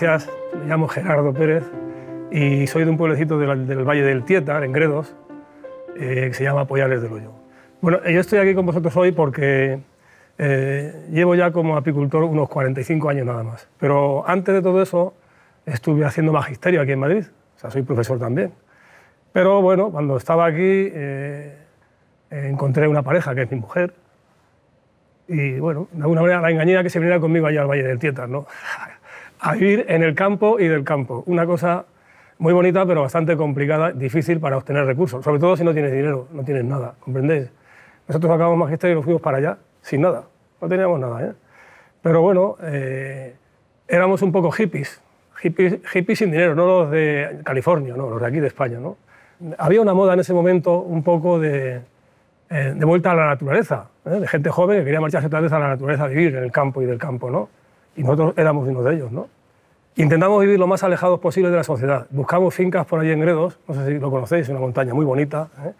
gracias. Me llamo Gerardo Pérez y soy de un pueblecito del, Valle del Tietar, en Gredos, eh, que se llama Poyales del Hoyo. Bueno, eh, yo estoy aquí con vosotros hoy porque eh, llevo ya como apicultor unos 45 años nada más. Pero antes de todo eso estuve haciendo magisterio aquí en Madrid, o sea, soy profesor también. Pero bueno, cuando estaba aquí encontré una pareja que es mi mujer y bueno, de alguna manera la engañé a que se viniera conmigo allá al Valle del Tietar, ¿no? a vivir en el campo y del campo. Una cosa muy bonita, pero bastante complicada, difícil para obtener recursos, sobre todo si no tienes dinero, no tienes nada, ¿comprendéis? Nosotros acabamos magisterio y nos fuimos para allá sin nada, no teníamos nada. ¿eh? Pero bueno, eh, éramos un poco hippies, hippies, hippies sin dinero, no los de California, no, los de aquí de España. ¿no? Había una moda en ese momento un poco de, eh, de vuelta a la naturaleza, ¿eh? de gente joven que quería marcharse tal vez a la naturaleza a vivir en el campo y del campo, ¿no? Y nosotros éramos uno de ellos, ¿no? Intentamos vivir lo más alejados posible de la sociedad. Buscamos fincas por allí en Gredos, no sé si lo conocéis, una montaña muy bonita, ¿eh?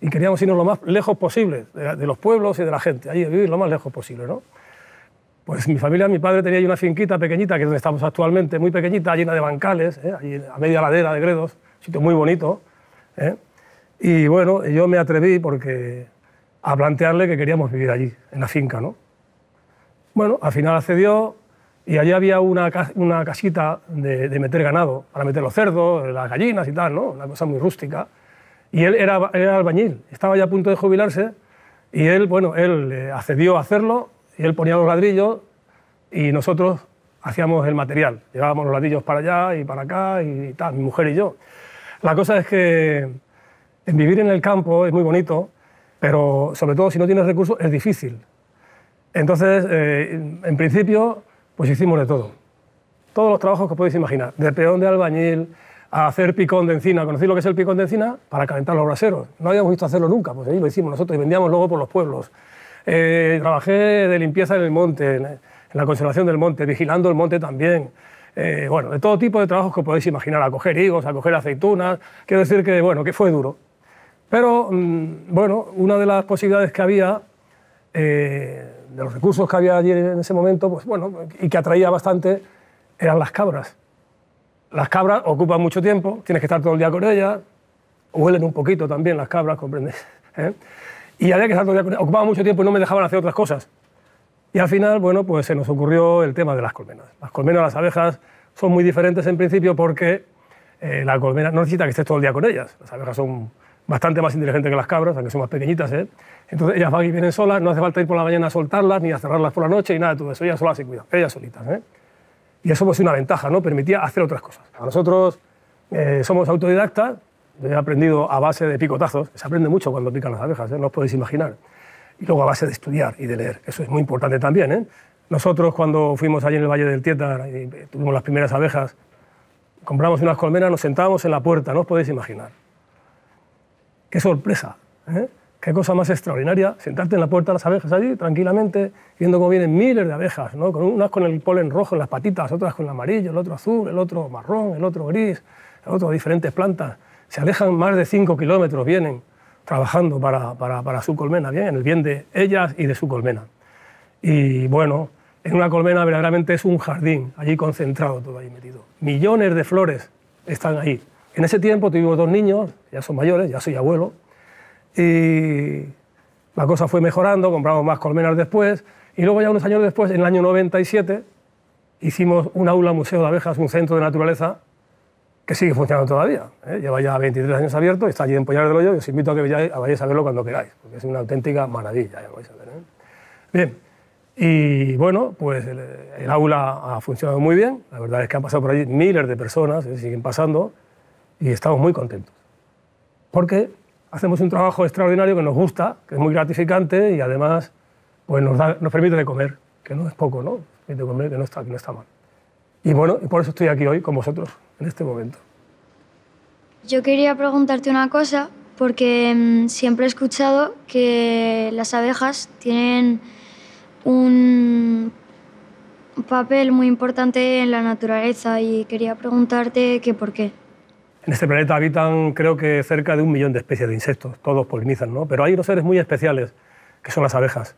y queríamos irnos lo más lejos posible de, los pueblos y de la gente, allí vivir lo más lejos posible. ¿no? Pues mi familia, mi padre tenía ahí una finquita pequeñita, que es donde estamos actualmente, muy pequeñita, llena de bancales, ¿eh? a media ladera de Gredos, sitio muy bonito. ¿eh? Y bueno, yo me atreví porque a plantearle que queríamos vivir allí, en la finca. ¿no? Bueno, al final accedió, y allí había una, una casita de, meter ganado, para meter los cerdos, las gallinas y tal, ¿no? Una cosa muy rústica. Y él era, era albañil, estaba ya a punto de jubilarse y él, bueno, él eh, accedió a hacerlo y él ponía los ladrillos y nosotros hacíamos el material. Llevábamos los ladrillos para allá y para acá y tal, mi mujer y yo. La cosa es que en vivir en el campo es muy bonito, pero sobre todo si no tienes recursos es difícil. Entonces, eh, en principio, pues hicimos de todo. Todos los trabajos que podéis imaginar, de peón de albañil a hacer picón de encina. ¿Conocéis lo que es el picón de encina? Para calentar los braseros. No habíamos visto hacerlo nunca, pues ahí lo hicimos nosotros y vendíamos luego por los pueblos. Eh, trabajé de limpieza en el monte, en la conservación del monte, vigilando el monte también. Eh, bueno, de todo tipo de trabajos que podéis imaginar, a coger higos, a coger aceitunas. Quiero decir que, bueno, que fue duro. Pero, mm, bueno, una de las posibilidades que había eh, de los recursos que había allí en ese momento, pues bueno, y que atraía bastante, eran las cabras. Las cabras ocupan mucho tiempo, tienes que estar todo el día con ellas, huelen un poquito también las cabras, ¿comprendes? ¿eh? Y había que estar todo el día con ellas, ocupaban mucho tiempo y no me dejaban hacer otras cosas. Y al final, bueno, pues se nos ocurrió el tema de las colmenas. Las colmenas, las abejas, son muy diferentes en principio porque eh, la colmena no necesita que estés todo el día con ellas. Las abejas son bastante más inteligentes que las cabras, aunque son más pequeñitas, ¿eh? Entonces ellas van y vienen solas, no hace falta ir por la mañana a soltarlas ni a cerrarlas por la noche y nada de todo eso, ellas solas se cuidan, ellas solitas. ¿eh? Y eso pues es una ventaja, ¿no? permitía hacer otras cosas. A nosotros eh, somos autodidactas, yo he aprendido a base de picotazos, se aprende mucho cuando pican las abejas, ¿eh? no os podéis imaginar. Y luego a base de estudiar y de leer, eso es muy importante también. Nosotros cuando fuimos allí en el Valle del Tietar y tuvimos las primeras abejas, compramos unas colmenas, nos sentábamos en la puerta, no os podéis imaginar. Qué sorpresa qué cosa más extraordinaria, sentarte en la puerta de las abejas allí tranquilamente, viendo cómo vienen miles de abejas, ¿no? con unas con el polen rojo en las patitas, otras con el amarillo, el otro azul, el otro marrón, el otro gris, el otro diferentes plantas. Se alejan más de 5 kilómetros, vienen trabajando para, para, su colmena, bien, en el bien de ellas y de su colmena. Y bueno, en una colmena verdaderamente es un jardín, allí concentrado todo ahí metido. Millones de flores están ahí. En ese tiempo tuvimos dos niños, ya son mayores, ya soy abuelo, y la cosa fue mejorando, compramos más colmenas después. Y luego ya unos años después, en el año 97, hicimos un aula museo de abejas, un centro de naturaleza, que sigue funcionando todavía. ¿eh? Lleva ya 23 años abierto, está allí en Pollar del Hoyo, os invito a que vayáis, a, verlo cuando queráis, porque es una auténtica maravilla, vais a ver. ¿eh? Bien, y bueno, pues el, aula ha funcionado muy bien, la verdad es que han pasado por allí miles de personas, ¿eh? siguen pasando, y estamos muy contentos. Porque hacemos un trabajo extraordinario que nos gusta, que es muy gratificante y además pues nos, permite de comer, que no es poco, ¿no? De comer, que no está, que no está mal. Y bueno, y por eso estoy aquí hoy con vosotros, en este momento. Yo quería preguntarte una cosa, porque mm, siempre he escuchado que las abejas tienen un papel muy importante en la naturaleza y quería preguntarte que por qué. En este planeta habitan creo que cerca de un millón de especies de insectos, todos polinizan, ¿no? Pero hay unos seres muy especiales, que son las abejas.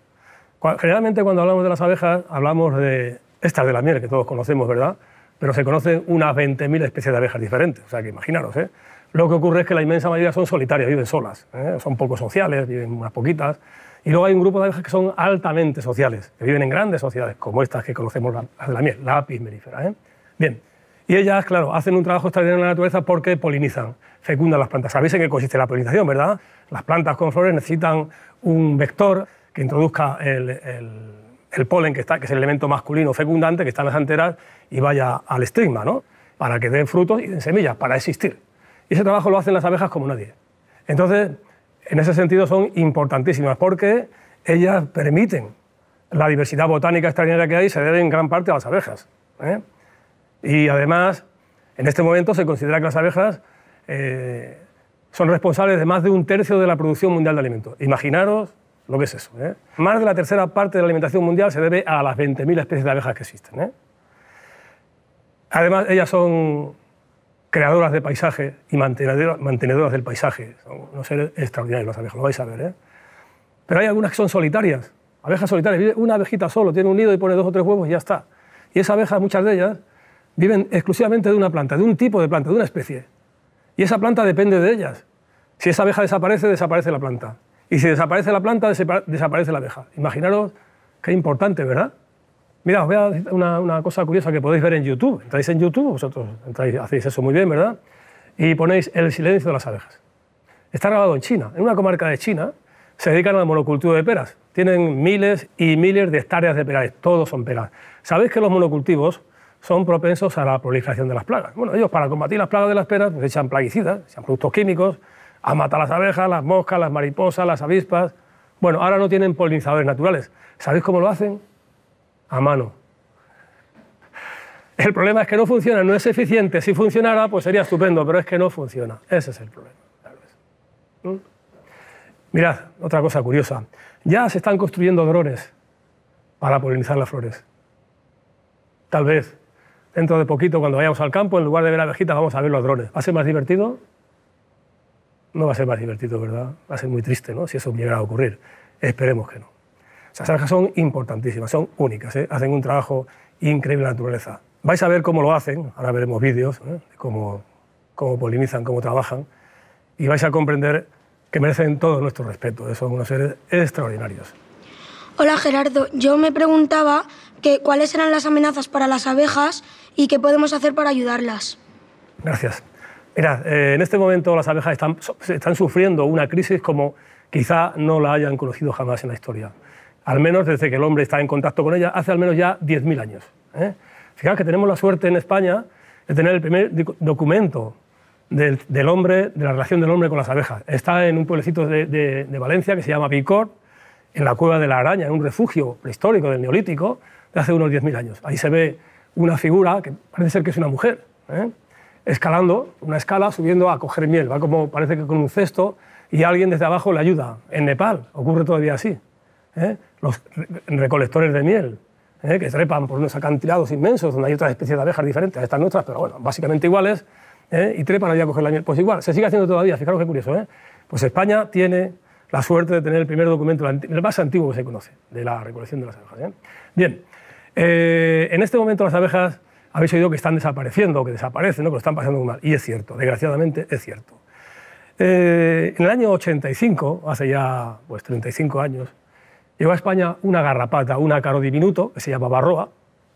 Generalmente cuando hablamos de las abejas hablamos de estas de la miel, que todos conocemos, ¿verdad? Pero se conocen unas 20.000 especies de abejas diferentes, o sea que imaginaros, ¿eh? Lo que ocurre es que la inmensa mayoría son solitarias, viven solas, ¿eh? son poco sociales, viven unas poquitas. Y luego hay un grupo de abejas que son altamente sociales, que viven en grandes sociedades, como estas que conocemos, las de la miel, la apis mellifera. ¿eh? Bien, y ellas, claro, hacen un trabajo extraordinario en la naturaleza porque polinizan, fecundan las plantas. Sabéis en qué consiste la polinización, ¿verdad? Las plantas con flores necesitan un vector que introduzca el, polen, que, está, que es el elemento masculino fecundante que está en las anteras, y vaya al estigma, ¿no? Para que den frutos y den semillas, para existir. Y ese trabajo lo hacen las abejas como nadie. Entonces, en ese sentido son importantísimas porque ellas permiten la diversidad botánica extraordinaria que hay, se debe en gran parte a las abejas. ¿eh? Y además, en este momento se considera que las abejas eh, son responsables de más de un tercio de la producción mundial de alimentos. Imaginaros lo que es eso. ¿eh? Más de la tercera parte de la alimentación mundial se debe a las 20.000 especies de abejas que existen. ¿eh? Además, ellas son creadoras de paisaje y mantenedoras del paisaje. Son unos seres extraordinarios las abejas, lo vais a ver. Pero hay algunas que son solitarias. Abejas solitarias. Una abejita solo, tiene un nido y pone dos o tres huevos y ya está. Y esas abejas, muchas de ellas, viven exclusivamente de una planta, de un tipo de planta, de una especie. Y esa planta depende de ellas. Si esa abeja desaparece, desaparece la planta. Y si desaparece la planta, desaparece la abeja. Imaginaros qué importante, ¿verdad? Mira, os voy a decir una, cosa curiosa que podéis ver en YouTube. Entráis en YouTube, vosotros hacéis eso muy bien, ¿verdad? Y ponéis el silencio de las abejas. Está grabado en China, en una comarca de China, se dedican al monocultivo de peras. Tienen miles y miles de hectáreas de peras, todos son peras. ¿Sabéis que los monocultivos son propensos a la proliferación de las plagas. Bueno, ellos para combatir las plagas de las peras pues echan plaguicidas, echan productos químicos, a matar las abejas, las moscas, las mariposas, las avispas. Bueno, ahora no tienen polinizadores naturales. ¿Sabéis cómo lo hacen? A mano. El problema es que no funciona, no es eficiente. Si funcionara, pues sería estupendo, pero es que no funciona. Ese es el problema. ¿Mm? Mirad, otra cosa curiosa. Ya se están construyendo drones para polinizar las flores. Tal vez dentro de poquito, cuando vayamos al campo, en lugar de ver abejitas, vamos a ver los drones. ¿Va a ser más divertido? No va a ser más divertido, ¿verdad? Va a ser muy triste, ¿no? Si eso llegara a ocurrir. Esperemos que no. Las sea, son importantísimas, son únicas, ¿eh? hacen un trabajo increíble en la naturaleza. Vais a ver cómo lo hacen, ahora veremos vídeos, ¿eh? de cómo, polinizan, cómo trabajan, y vais a comprender que merecen todo nuestro respeto, ¿eh? son unos seres extraordinarios. Hola Gerardo, yo me preguntaba que cuáles eran las amenazas para las abejas y qué podemos hacer para ayudarlas. Gracias. Mira, eh, en este momento las abejas están, están sufriendo una crisis como quizá no la hayan conocido jamás en la historia. Al menos desde que el hombre está en contacto con ellas, hace al menos ya 10.000 años. ¿eh? Fijaos que tenemos la suerte en España de tener el primer documento del, hombre, de la relación del hombre con las abejas. Está en un pueblecito de, de Valencia que se llama Picor, en la cueva de la araña, en un refugio prehistórico del Neolítico de hace unos 10.000 años. Ahí se ve una figura que parece ser que es una mujer, ¿eh? escalando una escala, subiendo a coger miel. Va como parece que con un cesto y alguien desde abajo le ayuda. En Nepal ocurre todavía así. ¿eh? Los recolectores de miel, ¿eh? que trepan por unos acantilados inmensos donde hay otras especies de abejas diferentes a estas nuestras, pero bueno, básicamente iguales, y trepan allí a coger la miel. Pues igual, se sigue haciendo todavía, fijaros qué curioso. Pues España tiene la suerte de tener el primer documento, el más antiguo que se conoce, de la recolección de las abejas. Bien. Eh, en este momento las abejas habéis oído que están desapareciendo, que desaparecen, que lo están pasando muy mal. Y es cierto, desgraciadamente es cierto. Eh, en el año 85, hace ya 35 pues, años, llegó a España una garrapata, un caro diminuto, que se llamaba barroa.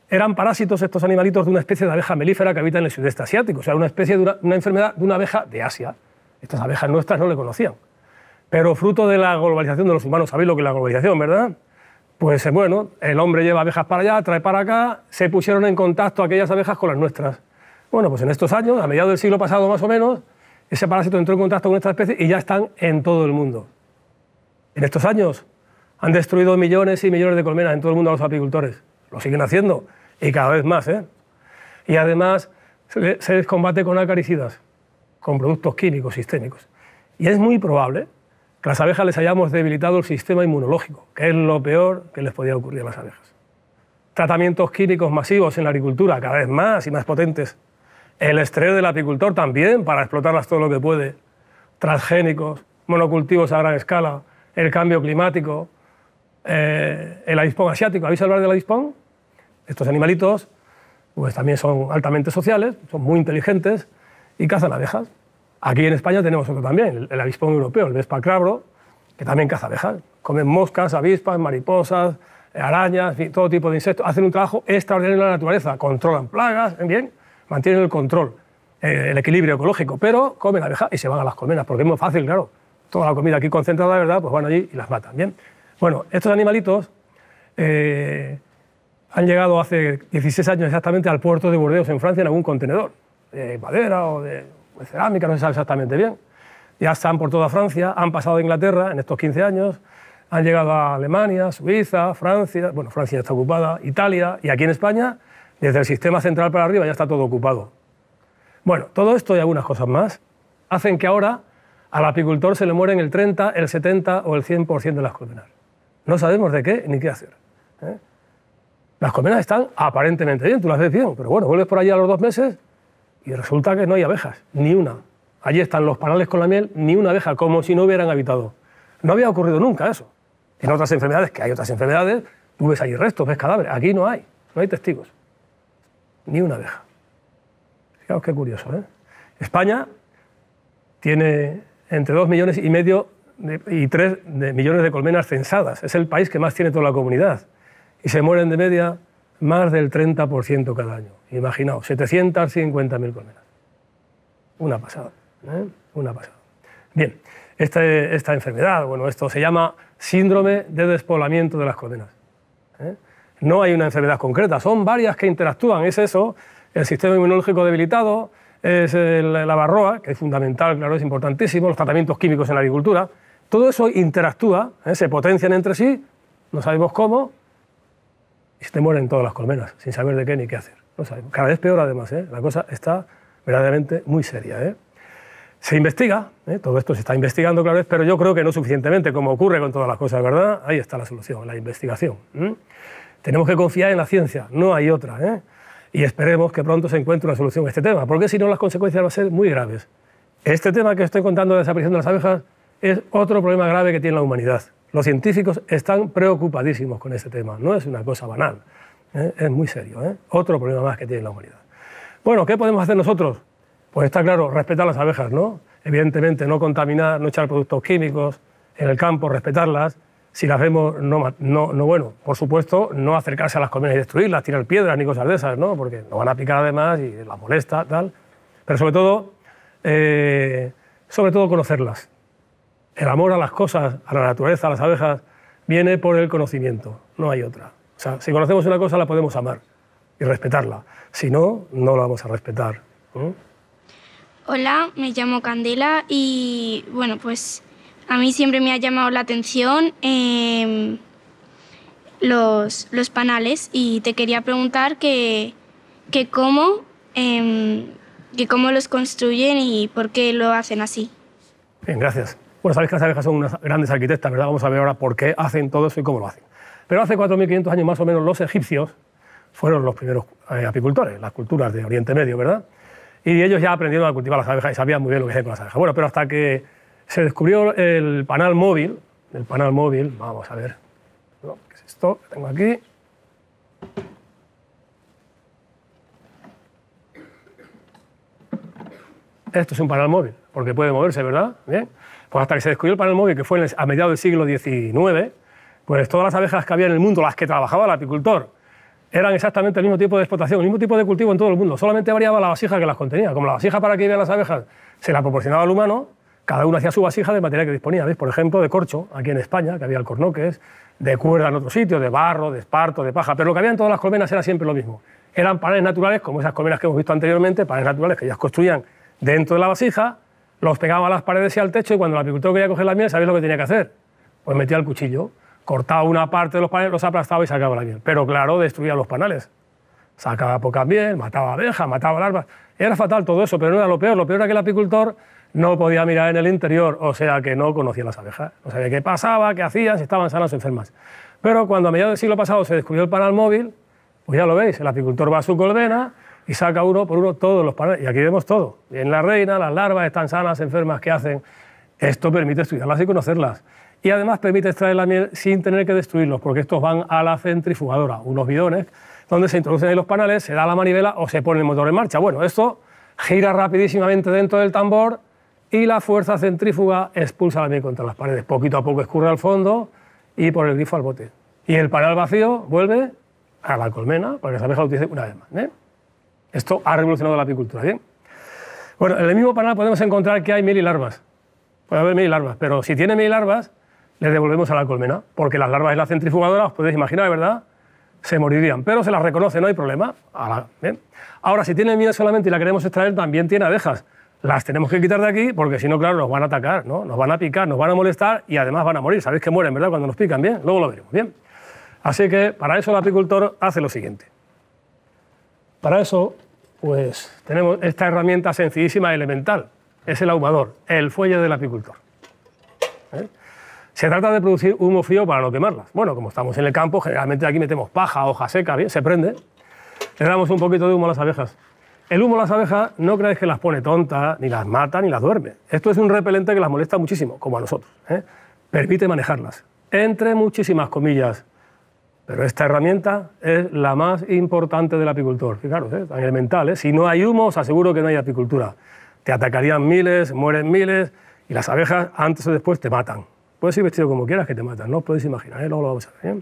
Eran parásitos estos animalitos de una especie de abeja melífera que habita en el sudeste asiático, o sea, una especie una enfermedad de una abeja de Asia. Estas abejas nuestras no le conocían. Pero fruto de la globalización de los humanos, sabéis lo que es la globalización, ¿verdad? Pues bueno, el hombre lleva abejas para allá, trae para acá, se pusieron en contacto aquellas abejas con las nuestras. Bueno, pues en estos años, a mediados del siglo pasado más o menos, ese parásito entró en contacto con esta especie y ya están en todo el mundo. En estos años han destruido millones y millones de colmenas en todo el mundo a los apicultores. Lo siguen haciendo y cada vez más. ¿eh? Y además se les combate con acaricidas, con productos químicos sistémicos. Y es muy probable que las abejas les hayamos debilitado el sistema inmunológico, que es lo peor que les podía ocurrir a las abejas. Tratamientos químicos masivos en la agricultura, cada vez más y más potentes. El estrés del apicultor también, para explotarlas todo lo que puede. Transgénicos, monocultivos a gran escala, el cambio climático, eh, el avispón asiático. ¿Habéis hablado del avispón? Estos animalitos pues también son altamente sociales, son muy inteligentes y cazan abejas. Aquí en España tenemos otro también, el, avispón europeo, el Vespa crabro, que también caza abejas. Comen moscas, avispas, mariposas, eh, arañas, todo tipo de insectos. Hacen un trabajo extraordinario en la naturaleza. Controlan plagas, bien, mantienen el control, eh, el equilibrio ecológico, pero comen abejas y se van a las colmenas, porque es muy fácil, claro. Toda la comida aquí concentrada, ¿verdad? Pues van allí y las matan, ¿bien? Bueno, estos animalitos eh, han llegado hace 16 años exactamente al puerto de Burdeos, en Francia, en algún contenedor, de madera o de de pues, cerámica, no se sabe exactamente bien. Ya están por toda Francia, han pasado a Inglaterra en estos 15 años, han llegado a Alemania, Suiza, Francia, bueno, Francia ya está ocupada, Italia, y aquí en España, desde el sistema central para arriba ya está todo ocupado. Bueno, todo esto y algunas cosas más hacen que ahora al apicultor se le mueren el 30, el 70 o el 100% de las colmenas. No sabemos de qué ni qué hacer. ¿eh? Las colmenas están aparentemente bien, tú las ves bien, pero bueno, vuelves por allí a los dos meses y resulta que no hay abejas, ni una. Allí están los panales con la miel, ni una abeja, como si no hubieran habitado. No había ocurrido nunca eso. En otras enfermedades, que hay otras enfermedades, tú ves ahí restos, ves cadáveres. Aquí no hay, no hay testigos. Ni una abeja. Fijaos qué curioso. ¿eh? España tiene entre 2 millones y medio y 3 millones de colmenas censadas. Es el país que más tiene toda la comunidad. Y se mueren de media más del 30% cada año. Imaginaos, 750.000 colmenas. Una pasada, ¿eh? una pasada. Bien, este, esta enfermedad, bueno, esto se llama síndrome de despoblamiento de las colmenas. ¿eh? No hay una enfermedad concreta, son varias que interactúan, es eso, el sistema inmunológico debilitado, es la barroa, que es fundamental, claro, es importantísimo, los tratamientos químicos en la agricultura, todo eso interactúa, ¿eh? se potencian entre sí, no sabemos cómo, y se te mueren todas las colmenas, sin saber de qué ni qué hacer. Cada vez peor además, ¿eh? la cosa está verdaderamente muy seria. ¿eh? Se investiga, ¿eh? todo esto se está investigando claro pero yo creo que no suficientemente, como ocurre con todas las cosas, ¿verdad? Ahí está la solución, la investigación. Tenemos que confiar en la ciencia, no hay otra. Y esperemos que pronto se encuentre una solución a este tema, porque si no las consecuencias van a ser muy graves. Este tema que estoy contando de desaparición de las abejas es otro problema grave que tiene la humanidad. Los científicos están preocupadísimos con este tema, no es una cosa banal, ¿eh? es muy serio. ¿eh? Otro problema más que tiene la humanidad. Bueno, ¿qué podemos hacer nosotros? Pues está claro, respetar las abejas, ¿no? Evidentemente, no contaminar, no echar productos químicos en el campo, respetarlas. Si las vemos, no, no, bueno, por supuesto, no acercarse a las colmenas y destruirlas, tirar piedras ni cosas de esas, ¿no? Porque nos van a picar además y las molesta, tal. Pero sobre todo, eh, sobre todo conocerlas. El amor a las cosas, a la naturaleza, a las abejas, viene por el conocimiento, no hay otra. O sea, si conocemos una cosa la podemos amar y respetarla, si no, no la vamos a respetar. Hola, me llamo Candela y bueno, pues a mí siempre me ha llamado la atención em, los, panales y te quería preguntar que, cómo, em, que cómo los construyen y por qué lo hacen así. Bien, gracias. Bueno, sabéis que las abejas son unas grandes arquitectas, ¿verdad? Vamos a ver ahora por qué hacen todo eso y cómo lo hacen. Pero hace 4.500 años más o menos los egipcios fueron los primeros eh, apicultores, las culturas de Oriente Medio, ¿verdad? Y ellos ya aprendieron a cultivar las abejas y sabían muy bien lo que hacían con las abejas. Bueno, pero hasta que se descubrió el panal móvil, el panal móvil, vamos a ver, ¿qué es esto? Que tengo aquí. Esto es un panal móvil, porque puede moverse, ¿verdad? Bien. Pues hasta que se descubrió el panel móvil, que fue a mediados del siglo XIX, pues todas las abejas que había en el mundo, las que trabajaba el apicultor, eran exactamente el mismo tipo de explotación, el mismo tipo de cultivo en todo el mundo. Solamente variaba la vasija que las contenía. Como la vasija para que vivían las abejas se la proporcionaba al humano, cada uno hacía su vasija del material que disponía. ¿Veis? Por ejemplo, de corcho, aquí en España, que había alcornoques, de cuerda en otros sitios, de barro, de esparto, de paja. Pero lo que había en todas las colmenas era siempre lo mismo. Eran paneles naturales, como esas colmenas que hemos visto anteriormente, paneles naturales que ellas construían dentro de la vasija los pegaba a las paredes y al techo y cuando el apicultor quería coger la miel, ¿sabéis lo que tenía que hacer? Pues metía el cuchillo, cortaba una parte de los panales, los aplastaba y sacaba la miel. Pero claro, destruía los panales. Sacaba poca miel, mataba abejas, mataba larvas. Era fatal todo eso, pero no era lo peor. Lo peor era que el apicultor no podía mirar en el interior, o sea que no conocía las abejas. No sabía qué pasaba, qué hacían, si estaban sanas o enfermas. Pero cuando a mediados del siglo pasado se descubrió el panel móvil, pues ya lo veis, el apicultor va a su colmena, y saca uno por uno todos los paneles. Y aquí vemos todo. En la reina, las larvas están sanas, enfermas, ¿qué hacen? Esto permite estudiarlas y conocerlas. Y además permite extraer la miel sin tener que destruirlos, porque estos van a la centrifugadora, unos bidones, donde se introducen ahí los paneles, se da la manivela o se pone el motor en marcha. Bueno, esto gira rapidísimamente dentro del tambor y la fuerza centrífuga expulsa la miel contra las paredes. Poquito a poco escurre al fondo y por el grifo al bote. Y el panel vacío vuelve a la colmena, para que abeja abeja lo una vez más. ¿eh? Esto ha revolucionado la apicultura. ¿bien? Bueno, en el mismo panal podemos encontrar que hay mil y larvas. Puede haber mil y larvas, pero si tiene mil y larvas, le devolvemos a la colmena, porque las larvas de la centrifugadora, os podéis imaginar, ¿verdad? Se morirían, pero se las reconoce, no hay problema. Ahora, Ahora si tiene miel solamente y la queremos extraer, también tiene abejas. Las tenemos que quitar de aquí porque si no, claro, nos van a atacar, ¿no? nos van a picar, nos van a molestar y además van a morir. Sabéis que mueren, ¿verdad? Cuando nos pican, bien, luego lo veremos, bien. Así que para eso el apicultor hace lo siguiente. Para eso pues tenemos esta herramienta sencillísima, elemental. Es el ahumador, el fuelle del apicultor. ¿Eh? Se trata de producir humo frío para no quemarlas. Bueno, como estamos en el campo, generalmente aquí metemos paja, hoja seca, bien, se prende. Le damos un poquito de humo a las abejas. El humo a las abejas no crees que las pone tontas, ni las mata, ni las duerme. Esto es un repelente que las molesta muchísimo, como a nosotros. ¿eh? Permite manejarlas. Entre muchísimas comillas, pero esta herramienta es la más importante del apicultor. Fijaros, es ¿eh? tan elemental. ¿eh? Si no hay humo, os aseguro que no hay apicultura. Te atacarían miles, mueren miles, y las abejas antes o después te matan. Puedes ir vestido como quieras que te matan, no os podéis imaginar, ¿eh? lo vamos a ver.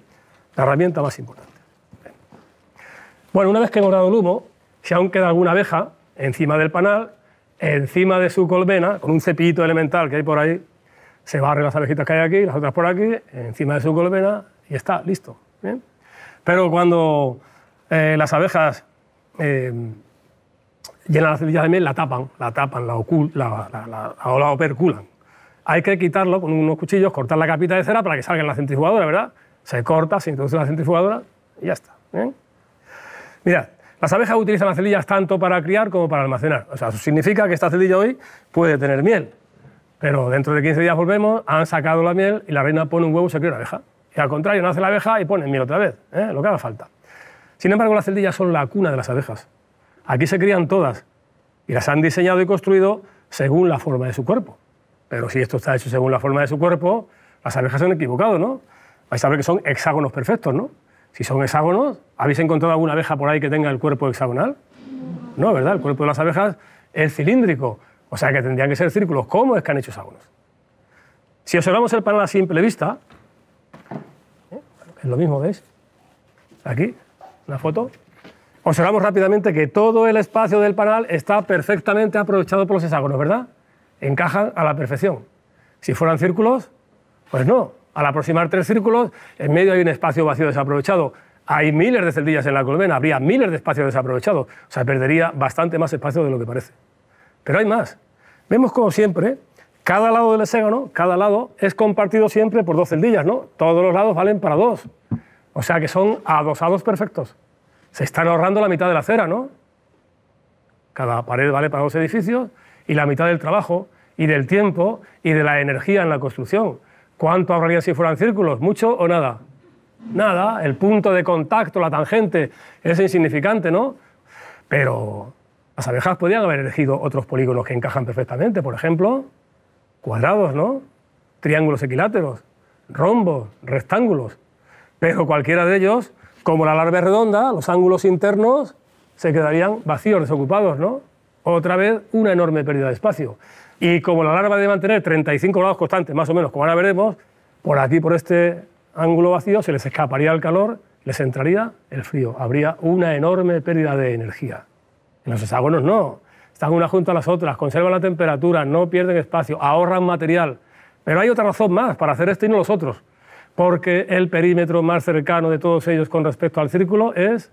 La herramienta más importante. Bueno, una vez que he dado el humo, si aún queda alguna abeja encima del panal, encima de su colmena, con un cepillito elemental que hay por ahí, se barren las abejitas que hay aquí, las otras por aquí, encima de su colmena, y está listo. Pero cuando eh, las abejas eh, llenan la celilla de miel, la tapan, la tapan, la, ocul, la, la, operculan. Hay que quitarlo con unos cuchillos, cortar la capita de cera para que salga en la centrifugadora, ¿verdad? Se corta, se introduce en la centrifugadora y ya está. Mira, Mirad, las abejas utilizan las celillas tanto para criar como para almacenar. O sea, eso significa que esta celilla hoy puede tener miel, pero dentro de 15 días volvemos, han sacado la miel y la reina pone un huevo y se cría una abeja. Y al contrario, nace la abeja y pone miel otra vez, ¿eh? lo que haga falta. Sin embargo, las celdillas son la cuna de las abejas. Aquí se crían todas y las han diseñado y construido según la forma de su cuerpo. Pero si esto está hecho según la forma de su cuerpo, las abejas se han equivocado, ¿no? Vais a ver que son hexágonos perfectos, ¿no? Si son hexágonos, ¿habéis encontrado alguna abeja por ahí que tenga el cuerpo hexagonal? No, ¿verdad? El cuerpo de las abejas es cilíndrico, o sea que tendrían que ser círculos. ¿Cómo es que han hecho hexágonos? Si observamos el panel a simple vista, es lo mismo, ¿veis? Aquí, la foto. Observamos rápidamente que todo el espacio del panal está perfectamente aprovechado por los hexágonos, ¿verdad? Encajan a la perfección. Si fueran círculos, pues no. Al aproximar tres círculos, en medio hay un espacio vacío desaprovechado. Hay miles de celdillas en la colmena, habría miles de espacios desaprovechados. O sea, perdería bastante más espacio de lo que parece. Pero hay más. Vemos como siempre cada lado del hexágono, cada lado, es compartido siempre por dos celdillas, ¿no? Todos los lados valen para dos. O sea que son adosados perfectos. Se están ahorrando la mitad de la acera. ¿no? Cada pared vale para dos edificios y la mitad del trabajo y del tiempo y de la energía en la construcción. ¿Cuánto ahorraría si fueran círculos? ¿Mucho o nada? Nada, el punto de contacto, la tangente, es insignificante, ¿no? Pero las abejas podrían haber elegido otros polígonos que encajan perfectamente, por ejemplo, cuadrados, ¿no? Triángulos equiláteros, rombos, rectángulos. Pero cualquiera de ellos, como la larva es redonda, los ángulos internos se quedarían vacíos, desocupados, ¿no? Otra vez una enorme pérdida de espacio. Y como la larva debe mantener 35 grados constantes, más o menos, como ahora veremos, por aquí, por este ángulo vacío, se les escaparía el calor, les entraría el frío. Habría una enorme pérdida de energía. En los hexágonos no están unas junto a las otras, conservan la temperatura, no pierden espacio, ahorran material. Pero hay otra razón más para hacer esto y no los otros, porque el perímetro más cercano de todos ellos con respecto al círculo es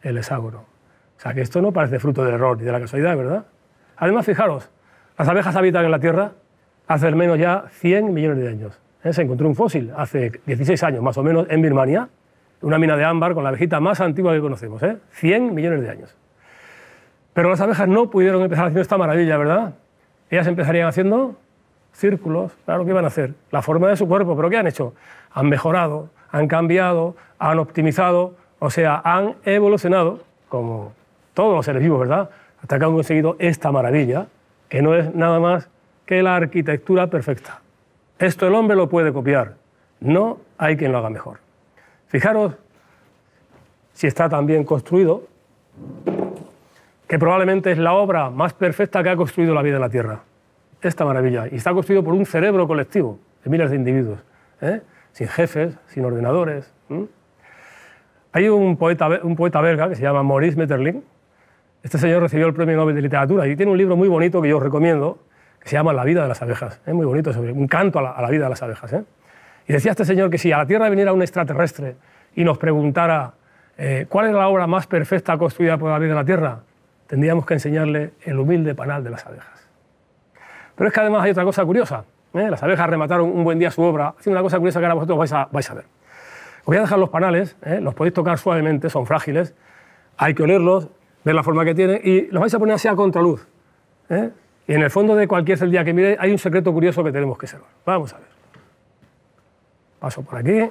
el hexágono. O sea que esto no parece fruto del error ni de la casualidad, ¿verdad? Además, fijaros, las abejas habitan en la Tierra hace al menos ya 100 millones de años. ¿eh? Se encontró un fósil hace 16 años, más o menos, en Birmania, una mina de ámbar con la abejita más antigua que conocemos, 100 ¿eh? millones de años. Pero las abejas no pudieron empezar haciendo esta maravilla, ¿verdad? Ellas empezarían haciendo círculos, claro que iban a hacer, la forma de su cuerpo, pero ¿qué han hecho? Han mejorado, han cambiado, han optimizado, o sea, han evolucionado, como todos los seres vivos, ¿verdad? Hasta que han conseguido esta maravilla, que no es nada más que la arquitectura perfecta. Esto el hombre lo puede copiar, no hay quien lo haga mejor. Fijaros si está tan bien construido, que probablemente es la obra más perfecta que ha construido la vida en la Tierra. Esta maravilla. Y está construido por un cerebro colectivo de miles de individuos, ¿eh? sin jefes, sin ordenadores. Hay un poeta, belga que se llama Maurice Metterling. Este señor recibió el Premio Nobel de Literatura y tiene un libro muy bonito que yo os recomiendo, que se llama La vida de las abejas. Es ¿eh? muy bonito, sobre un canto a la, a la, vida de las abejas. ¿eh? Y decía este señor que si a la Tierra viniera un extraterrestre y nos preguntara cuál es la obra más perfecta construida por la vida en la Tierra, tendríamos que enseñarle el humilde panal de las abejas. Pero es que además hay otra cosa curiosa. ¿eh? Las abejas remataron un buen día su obra haciendo una cosa curiosa que ahora vosotros vais a, ver. Os voy a dejar los panales, ¿eh? los podéis tocar suavemente, son frágiles, hay que olerlos, ver la forma que tienen y los vais a poner así a contraluz. ¿eh? Y en el fondo de cualquier día que mire hay un secreto curioso que tenemos que saber. Vamos a ver. Paso por aquí.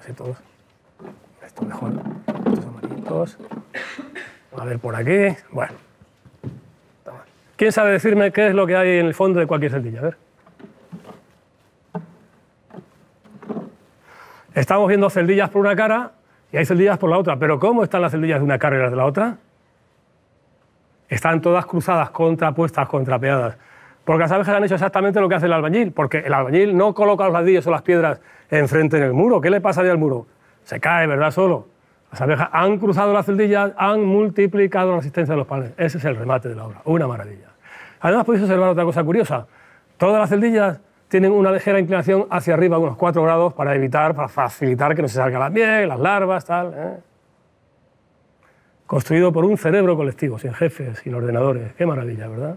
Así todos. Esto mejor. Estos amarillitos. A ver por aquí. Bueno. ¿Quién sabe decirme qué es lo que hay en el fondo de cualquier celdilla? A ver. Estamos viendo celdillas por una cara y hay celdillas por la otra. Pero ¿cómo están las celdillas de una cara y las de la otra? Están todas cruzadas, contrapuestas, contrapeadas. Porque las abejas han hecho exactamente lo que hace el albañil. Porque el albañil no coloca los ladrillos o las piedras enfrente en el muro. ¿Qué le pasa pasaría al muro? Se cae, ¿verdad? Solo. Las abejas han cruzado las celdillas, han multiplicado la resistencia de los panes. Ese es el remate de la obra, una maravilla. Además podéis observar otra cosa curiosa. Todas las celdillas tienen una ligera inclinación hacia arriba, unos 4 grados, para evitar, para facilitar que no se salga la miel, las larvas, tal. ¿eh? Construido por un cerebro colectivo, sin jefes, sin ordenadores. Qué maravilla, ¿verdad?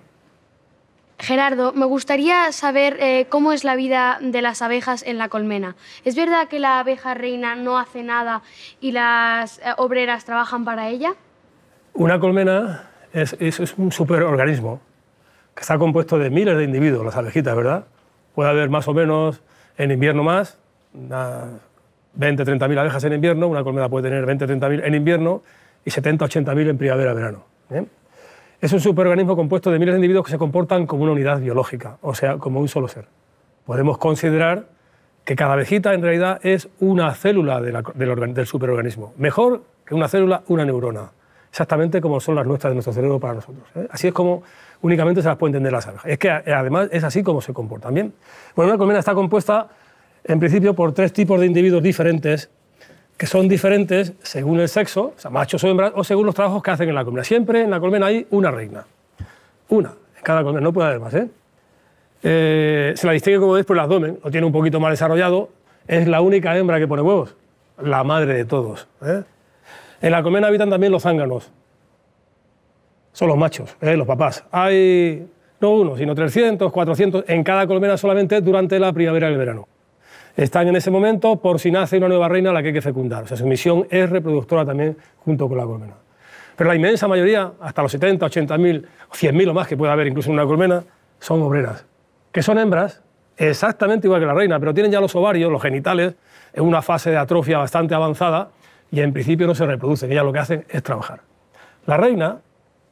Gerardo, me gustaría saber eh, cómo es la vida de las abejas en la colmena. ¿Es verdad que la abeja reina no hace nada y las eh, obreras trabajan para ella? Una colmena es, un superorganismo que está compuesto de miles de individuos, las abejitas, ¿verdad? Puede haber más o menos, en invierno más, 20, 30 mil abejas en invierno, una colmena puede tener 20, 30 mil en invierno y 70, 80 mil en primavera, verano. Es un superorganismo compuesto de miles de individuos que se comportan como una unidad biológica, o sea, como un solo ser. Podemos considerar que cada abejita en realidad es una célula del, superorganismo. Mejor que una célula, una neurona. Exactamente como son las nuestras de nuestro cerebro para nosotros. ¿eh? Así es como únicamente se las puede entender las abejas. Es que eh, además es así como se comportan. Bien. Bueno, una colmena está compuesta en principio por tres tipos de individuos diferentes que son diferentes según el sexo, o sea, machos o hembras, o según los trabajos que hacen en la colmena. Siempre en la colmena hay una reina. Una, en cada colmena, no puede haber más. ¿eh? eh se la distingue, como veis, por el abdomen, lo tiene un poquito más desarrollado. Es la única hembra que pone huevos, la madre de todos. ¿eh? En la colmena habitan también los zánganos. Son los machos, ¿eh? los papás. Hay no uno, sino 300, 400 en cada colmena solamente durante la primavera y el verano están en ese momento por si nace una nueva reina a la que hay que fecundar. O sea, su misión es reproductora también junto con la colmena. Pero la inmensa mayoría, hasta los 70, 80 mil, 100 mil o más que puede haber incluso en una colmena, son obreras, que son hembras exactamente igual que la reina, pero tienen ya los ovarios, los genitales, en una fase de atrofia bastante avanzada y en principio no se reproducen, ellas lo que hacen es trabajar. La reina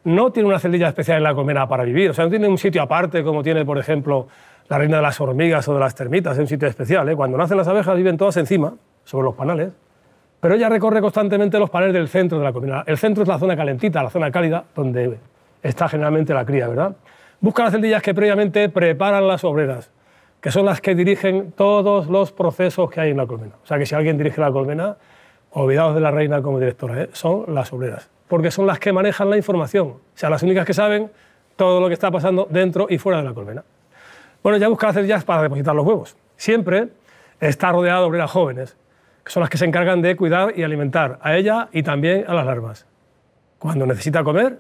no tiene una celdilla especial en la colmena para vivir, o sea, no tiene un sitio aparte como tiene, por ejemplo, la reina de las hormigas o de las termitas, es un sitio especial. ¿eh? Cuando nacen las abejas viven todas encima, sobre los panales, pero ella recorre constantemente los panales del centro de la colmena. El centro es la zona calentita, la zona cálida, donde está generalmente la cría, ¿verdad? Busca las celdillas que previamente preparan las obreras, que son las que dirigen todos los procesos que hay en la colmena. O sea que si alguien dirige la colmena, olvidados de la reina como directora, ¿eh? son las obreras, porque son las que manejan la información, o sea, las únicas que saben todo lo que está pasando dentro y fuera de la colmena. Bueno, ya busca hacer jazz para depositar los huevos. Siempre está rodeada de obreras jóvenes, que son las que se encargan de cuidar y alimentar a ella y también a las larvas. Cuando necesita comer,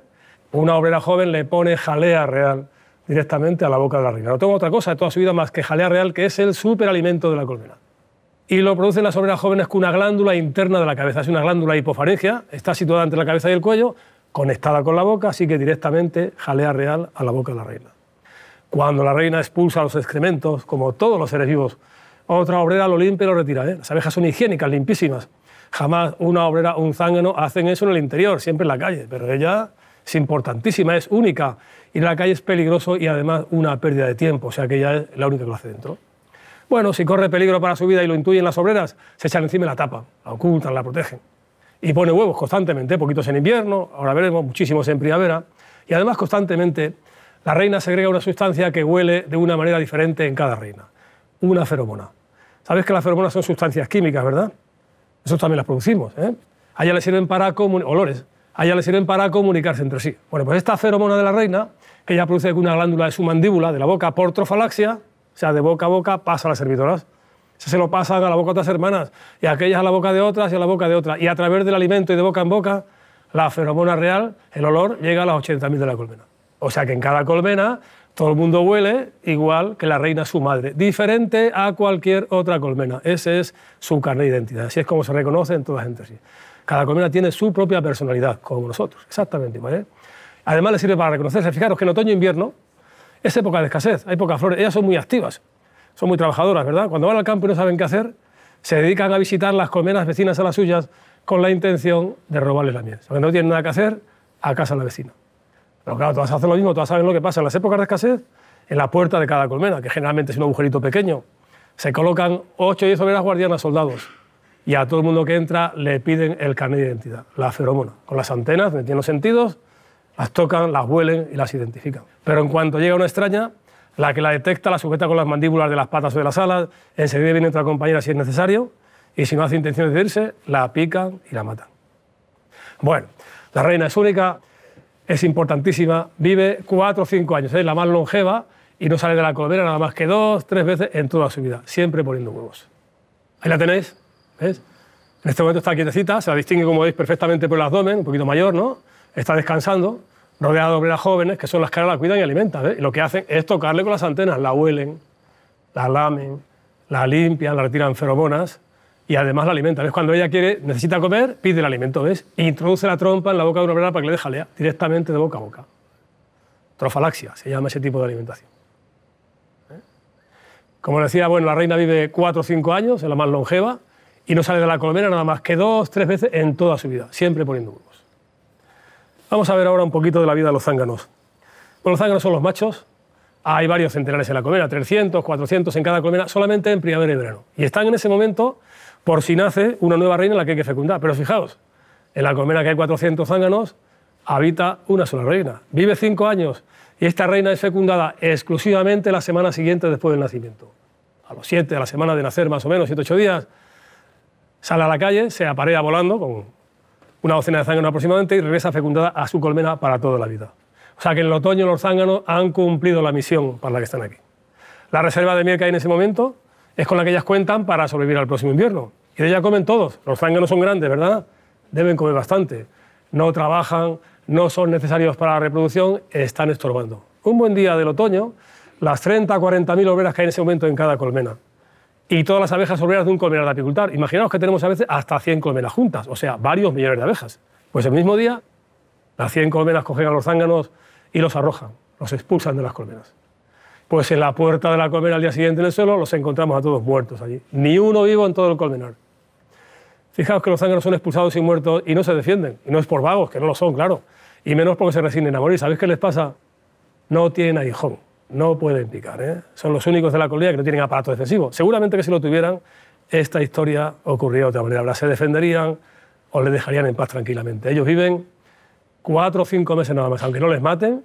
una obrera joven le pone jalea real directamente a la boca de la reina. No tengo otra cosa de toda su vida más que jalea real, que es el superalimento de la colmena. Y lo producen las obreras jóvenes con una glándula interna de la cabeza. Es una glándula hipofaringia, está situada entre la cabeza y el cuello, conectada con la boca, así que directamente jalea real a la boca de la reina. Cuando la reina expulsa los excrementos, como todos los seres vivos, otra obrera lo limpia y lo retira. ¿eh? Las abejas son higiénicas, limpísimas. Jamás una obrera, un zángano, hacen eso en el interior, siempre en la calle. Pero ella es importantísima, es única. y a la calle es peligroso y además una pérdida de tiempo, o sea que ella es la única que lo hace dentro. Bueno, si corre peligro para su vida y lo intuyen las obreras, se echan encima la tapa, la ocultan, la protegen. Y pone huevos constantemente, poquitos en invierno, ahora veremos muchísimos en primavera. Y además constantemente la reina segrega una sustancia que huele de una manera diferente en cada reina, una feromona. Sabes que las feromonas son sustancias químicas, ¿verdad? Eso también las producimos. ¿eh? les le sirven para olores. allá sirven para comunicarse entre sí. Bueno, pues esta feromona de la reina, que ella produce una glándula de su mandíbula, de la boca por trofalaxia, o sea, de boca a boca, pasa a las servidoras. se lo pasan a la boca de otras hermanas, y a aquellas a la boca de otras y a la boca de otras. Y a través del alimento y de boca en boca, la feromona real, el olor, llega a las 80.000 de la colmena. O sea que en cada colmena todo el mundo huele igual que la reina su madre, diferente a cualquier otra colmena. Ese es su carne de identidad. Así es como se reconoce en todas entre sí. Cada colmena tiene su propia personalidad, como nosotros, exactamente igual. ¿eh? Además le sirve para reconocerse. Fijaros que en otoño e invierno es época de escasez, hay pocas flores. Ellas son muy activas, son muy trabajadoras, ¿verdad? Cuando van al campo y no saben qué hacer, se dedican a visitar las colmenas vecinas a las suyas con la intención de robarles la miel. O no tienen nada que hacer, a casa la vecina. Pero claro, todas hacen lo mismo, todas saben lo que pasa en las épocas de escasez, en la puerta de cada colmena, que generalmente es un agujerito pequeño. Se colocan 8 o 10 obreras guardianas soldados y a todo el mundo que entra le piden el carnet de identidad, la feromona, con las antenas, metiendo sentidos, las tocan, las huelen y las identifican. Pero en cuanto llega una extraña, la que la detecta la sujeta con las mandíbulas de las patas o de las alas, enseguida viene otra compañera si es necesario, y si no hace intención de irse, la pican y la matan. Bueno, la reina es única, es importantísima, vive cuatro o cinco años, es la más longeva y no sale de la colmena nada más que dos, tres veces en toda su vida, siempre poniendo huevos. Ahí la tenéis, ¿ves? En este momento está quietecita, se la distingue, como veis, perfectamente por el abdomen, un poquito mayor, ¿no? Está descansando, rodeada de las jóvenes, que son las que ahora la cuidan y alimentan. ¿ves? lo que hacen es tocarle con las antenas, la huelen, la lamen, la limpian, la retiran feromonas y además la alimenta. Cuando ella quiere, necesita comer, pide el alimento, ¿ves? E introduce la trompa en la boca de una obrera para que le dé jalea, directamente de boca a boca. Trofalaxia se llama ese tipo de alimentación. ¿Eh? Como decía, bueno, la reina vive cuatro o cinco años, es la más longeva, y no sale de la colmena nada más que dos, tres veces en toda su vida, siempre poniendo huevos. Vamos a ver ahora un poquito de la vida de los zánganos. Bueno, los zánganos son los machos, hay varios centenares en la colmena, 300, 400 en cada colmena, solamente en primavera y verano. Y están en ese momento por si nace una nueva reina en la que hay que fecundar. Pero fijaos, en la colmena que hay 400 zánganos, habita una sola reina. Vive cinco años y esta reina es fecundada exclusivamente la semana siguiente después del nacimiento. A los siete, a la semana de nacer más o menos, siete, ocho días, sale a la calle, se aparea volando con una docena de zánganos aproximadamente y regresa fecundada a su colmena para toda la vida. O sea que en el otoño los zánganos han cumplido la misión para la que están aquí. La reserva de miel que hay en ese momento es con la que ellas cuentan para sobrevivir al próximo invierno. Y de ella comen todos. Los zánganos son grandes, ¿verdad? Deben comer bastante. No trabajan, no son necesarios para la reproducción, están estorbando. Un buen día del otoño, las 30 o 40 mil obreras que hay en ese momento en cada colmena. Y todas las abejas obreras de un colmenar de apicultar. Imaginaos que tenemos a veces hasta 100 colmenas juntas, o sea, varios millones de abejas. Pues el mismo día, las 100 colmenas cogen a los zánganos y los arrojan, los expulsan de las colmenas pues en la puerta de la colmena al día siguiente en el suelo los encontramos a todos muertos allí. Ni uno vivo en todo el colmenar. Fijaos que los zánganos son expulsados y muertos y no se defienden. Y no es por vagos, que no lo son, claro. Y menos porque se resignen a morir. ¿Sabéis qué les pasa? No tienen aguijón. No pueden picar. ¿eh? Son los únicos de la colonia que no tienen aparato defensivo. Seguramente que si lo tuvieran, esta historia ocurría de otra manera. Se defenderían o les dejarían en paz tranquilamente. Ellos viven cuatro o cinco meses nada más. Aunque no les maten,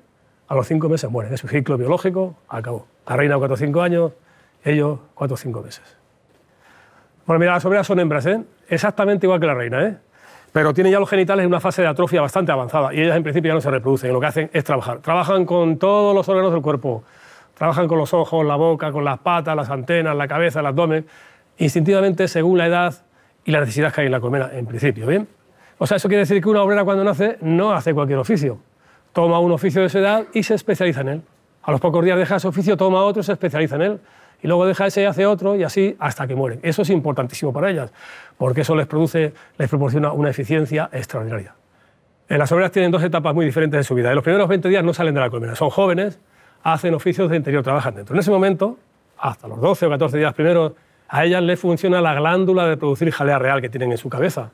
a los cinco meses muere es su ciclo biológico, acabó. La reina cuatro o cinco años, ellos cuatro o cinco meses. Bueno, mira, las obreras son hembras, ¿eh? Exactamente igual que la reina, ¿eh? Pero tienen ya los genitales en una fase de atrofia bastante avanzada y ellas en principio ya no se reproducen, lo que hacen es trabajar. Trabajan con todos los órganos del cuerpo, trabajan con los ojos, la boca, con las patas, las antenas, la cabeza, el abdomen, instintivamente según la edad y las necesidades que hay en la colmena, en principio, ¿bien? O sea, eso quiere decir que una obrera cuando nace no hace cualquier oficio toma un oficio de su edad y se especializa en él. A los pocos días deja ese oficio, toma otro se especializa en él. Y luego deja ese y hace otro y así hasta que mueren. Eso es importantísimo para ellas, porque eso les produce, les proporciona una eficiencia extraordinaria. Las obreras tienen dos etapas muy diferentes de su vida. En los primeros 20 días no salen de la colmena, son jóvenes, hacen oficios de interior, trabajan dentro. En ese momento, hasta los 12 o 14 días primeros, a ellas les funciona la glándula de producir jalea real que tienen en su cabeza.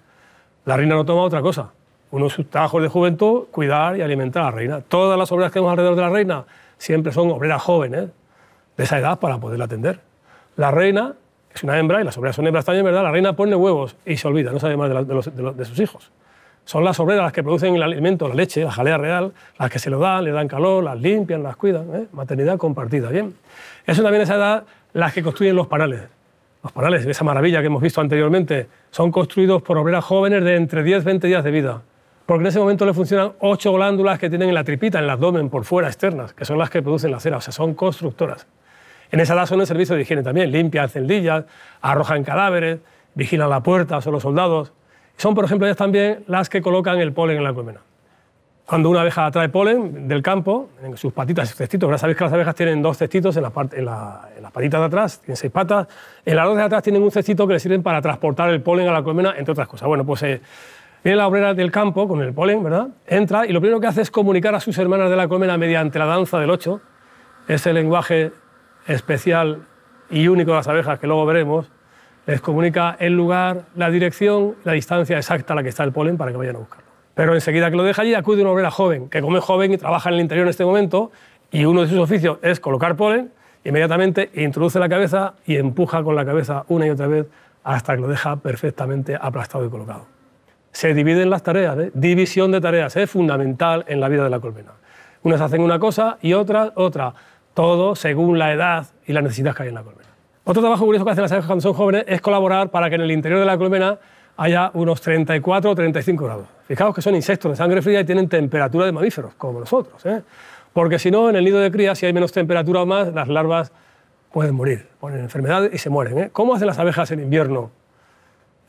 La reina no toma otra cosa uno de sus tajos de juventud, cuidar y alimentar a la reina. Todas las obreras que vemos alrededor de la reina siempre son obreras jóvenes, de esa edad para poderla atender. La reina es una hembra y las obreras son hembras también, ¿verdad? La reina pone huevos y se olvida, no sabe más de, sus hijos. Son las obreras las que producen el alimento, la leche, la jalea real, las que se lo dan, le dan calor, las limpian, las cuidan. ¿eh? Maternidad compartida, bien. Eso también esa edad las que construyen los panales. Los panales, esa maravilla que hemos visto anteriormente, son construidos por obreras jóvenes de entre 10 y 20 días de vida porque en ese momento le funcionan ocho glándulas que tienen en la tripita, en el abdomen, por fuera, externas, que son las que producen la cera, o sea, son constructoras. En esa edad son el servicio de higiene también, limpian celdillas, arrojan cadáveres, vigilan la puerta, son los soldados. Son, por ejemplo, ellas también las que colocan el polen en la colmena. Cuando una abeja trae polen del campo, en sus patitas, sus cestitos, ya sabéis que las abejas tienen dos cestitos en las, la, en patitas de atrás, tienen seis patas, en las dos de atrás tienen un cestito que le sirven para transportar el polen a la colmena, entre otras cosas. Bueno, pues eh, Viene la obrera del campo con el polen, ¿verdad? Entra y lo primero que hace es comunicar a sus hermanas de la colmena mediante la danza del ocho, ese lenguaje especial y único de las abejas que luego veremos. Les comunica el lugar, la dirección, la distancia exacta a la que está el polen para que vayan a buscarlo. Pero enseguida que lo deja allí acude una obrera joven, que come joven y trabaja en el interior en este momento, y uno de sus oficios es colocar polen, inmediatamente introduce la cabeza y empuja con la cabeza una y otra vez hasta que lo deja perfectamente aplastado y colocado se dividen las tareas. ¿eh? División de tareas es ¿eh? fundamental en la vida de la colmena. Unas hacen una cosa y otras otra. Todo según la edad y las necesidades que hay en la colmena. Otro trabajo curioso que hacen las abejas cuando son jóvenes es colaborar para que en el interior de la colmena haya unos 34 o 35 grados. Fijaos que son insectos de sangre fría y tienen temperatura de mamíferos, como nosotros. ¿eh? Porque si no, en el nido de cría, si hay menos temperatura o más, las larvas pueden morir, ponen enfermedades y se mueren. ¿Cómo hacen las abejas en invierno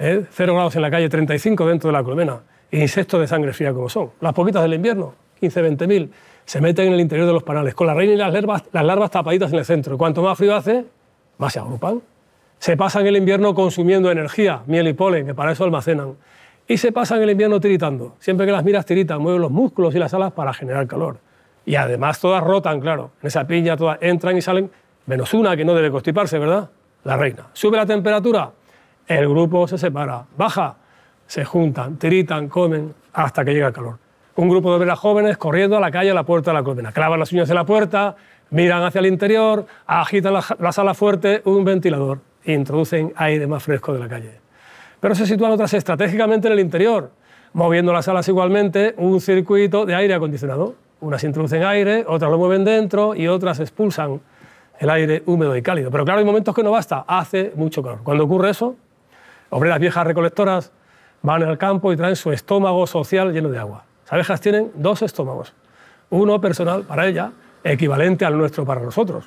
¿eh? cero grados en la calle, 35 dentro de la colmena, insectos de sangre fría como son. Las poquitas del invierno, 15, 20 mil, se meten en el interior de los panales, con la reina y las larvas, las larvas tapaditas en el centro. Cuanto más frío hace, más se agrupan. Se pasan el invierno consumiendo energía, miel y polen, que para eso almacenan. Y se pasan el invierno tiritando. Siempre que las miras tiritan, mueven los músculos y las alas para generar calor. Y además todas rotan, claro. En esa piña todas entran y salen, menos una que no debe constiparse, ¿verdad? La reina. Sube la temperatura, el grupo se separa, baja, se juntan, tiritan, comen, hasta que llega el calor. Un grupo de velas jóvenes corriendo a la calle a la puerta de la colmena. Clavan las uñas en la puerta, miran hacia el interior, agitan la, sala fuerte, un ventilador, introducen aire más fresco de la calle. Pero se sitúan otras estratégicamente en el interior, moviendo las alas igualmente, un circuito de aire acondicionado. Unas introducen aire, otras lo mueven dentro y otras expulsan el aire húmedo y cálido. Pero claro, hay momentos que no basta, hace mucho calor. Cuando ocurre eso, obreras viejas recolectoras van al campo y traen su estómago social lleno de agua. Las abejas tienen dos estómagos, uno personal para ella, equivalente al nuestro para nosotros,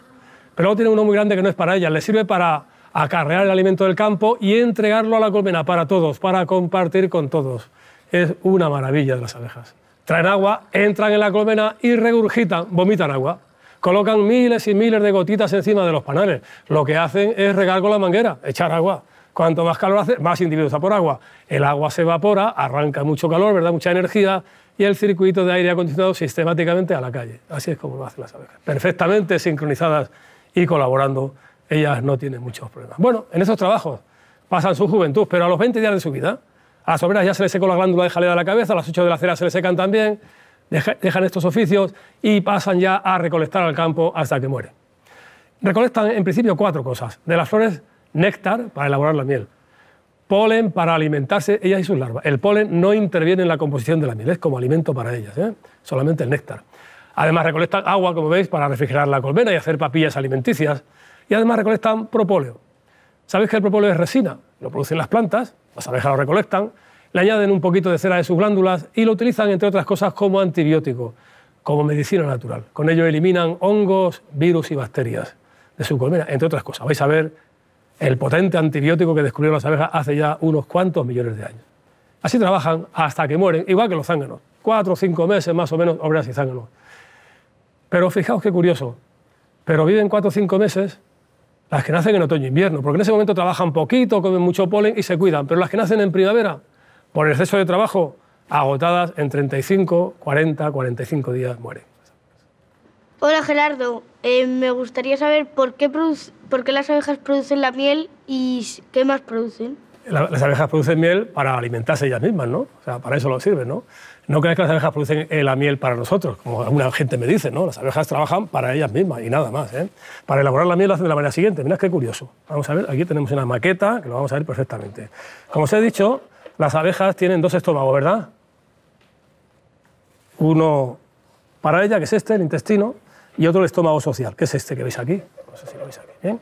pero luego tiene uno muy grande que no es para ella, le sirve para acarrear el alimento del campo y entregarlo a la colmena para todos, para compartir con todos. Es una maravilla de las abejas. Traen agua, entran en la colmena y regurgitan, vomitan agua. Colocan miles y miles de gotitas encima de los panales. Lo que hacen es regar con la manguera, echar agua. Cuanto más calor hace, más individuos por agua. El agua se evapora, arranca mucho calor, ¿verdad? mucha energía, y el circuito de aire acondicionado sistemáticamente a la calle. Así es como lo hacen las abejas. Perfectamente sincronizadas y colaborando, ellas no tienen muchos problemas. Bueno, en esos trabajos pasan su juventud, pero a los 20 días de su vida, a las obreras ya se les secó la glándula de jalea de la cabeza, a las 8 de la cera se les secan también, dejan estos oficios y pasan ya a recolectar al campo hasta que mueren. Recolectan en principio cuatro cosas. De las flores néctar para elaborar la miel, polen para alimentarse ellas y sus larvas. El polen no interviene en la composición de la miel, es como alimento para ellas, ¿eh? solamente el néctar. Además recolectan agua, como veis, para refrigerar la colmena y hacer papillas alimenticias. Y además recolectan propóleo. ¿Sabéis que el propóleo es resina? Lo producen las plantas, las abejas lo recolectan, le añaden un poquito de cera de sus glándulas y lo utilizan, entre otras cosas, como antibiótico, como medicina natural. Con ello eliminan hongos, virus y bacterias de su colmena, entre otras cosas. Vais a ver el potente antibiótico que descubrieron las abejas hace ya unos cuantos millones de años. Así trabajan hasta que mueren, igual que los zánganos. Cuatro o cinco meses más o menos obras y zánganos. Pero fijaos qué curioso. Pero viven cuatro o cinco meses las que nacen en otoño e invierno, porque en ese momento trabajan poquito, comen mucho polen y se cuidan. Pero las que nacen en primavera, por exceso de trabajo, agotadas en 35, 40, 45 días mueren. Hola Gerardo, eh, me gustaría saber por qué producen... ¿Por qué las abejas producen la miel y qué más producen? Las abejas producen miel para alimentarse ellas mismas, ¿no? O sea, para eso lo sirven, ¿no? No creas que las abejas producen eh, la miel para nosotros, como alguna gente me dice, ¿no? Las abejas trabajan para ellas mismas y nada más, ¿eh? Para elaborar la miel lo hacen de la manera siguiente. Mira qué curioso. Vamos a ver, aquí tenemos una maqueta que lo vamos a ver perfectamente. Como os he dicho, las abejas tienen dos estómagos, ¿verdad? Uno para ella, que es este, el intestino, y otro el estómago social, que es este que veis aquí, ¿eh?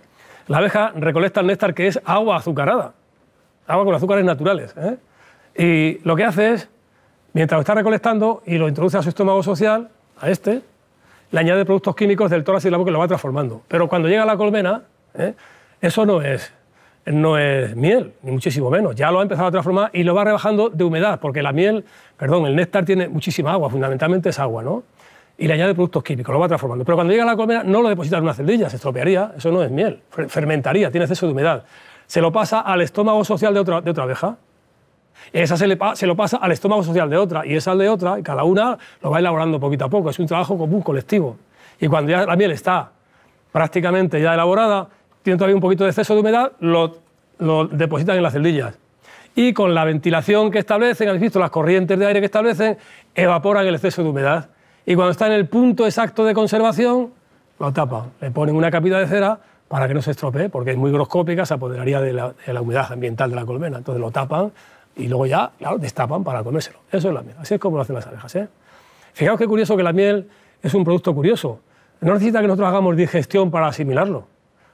La abeja recolecta el néctar que es agua azucarada, agua con azúcares naturales. ¿eh? Y lo que hace es, mientras lo está recolectando y lo introduce a su estómago social, a este, le añade productos químicos del tórax y la agua que lo va transformando. Pero cuando llega a la colmena, ¿eh? eso no es, no es miel, ni muchísimo menos. Ya lo ha empezado a transformar y lo va rebajando de humedad, porque la miel, perdón, el néctar tiene muchísima agua, fundamentalmente es agua, ¿no? y le añade productos químicos, lo va transformando. Pero cuando llega a la colmena no lo deposita en una celdilla, se estropearía, eso no es miel, fermentaría, tiene exceso de humedad. Se lo pasa al estómago social de otra, de otra abeja. Esa se, le lo pasa al estómago social de otra y esa de otra, y cada una lo va elaborando poquito a poco. Es un trabajo común, colectivo. Y cuando ya la miel está prácticamente ya elaborada, tiene todavía un poquito de exceso de humedad, lo, lo depositan en las celdillas y con la ventilación que establecen, habéis visto las corrientes de aire que establecen, evaporan el exceso de humedad y cuando está en el punto exacto de conservación, lo tapan. Le ponen una capita de cera para que no se estropee, porque es muy se apoderaría de la, humedad ambiental de la colmena. Entonces lo tapan y luego ya, claro, destapan para comérselo. Eso es la miel. Así es como lo hacen las abejas. ¿eh? Fijaos qué curioso que la miel es un producto curioso. No necesita que nosotros hagamos digestión para asimilarlo.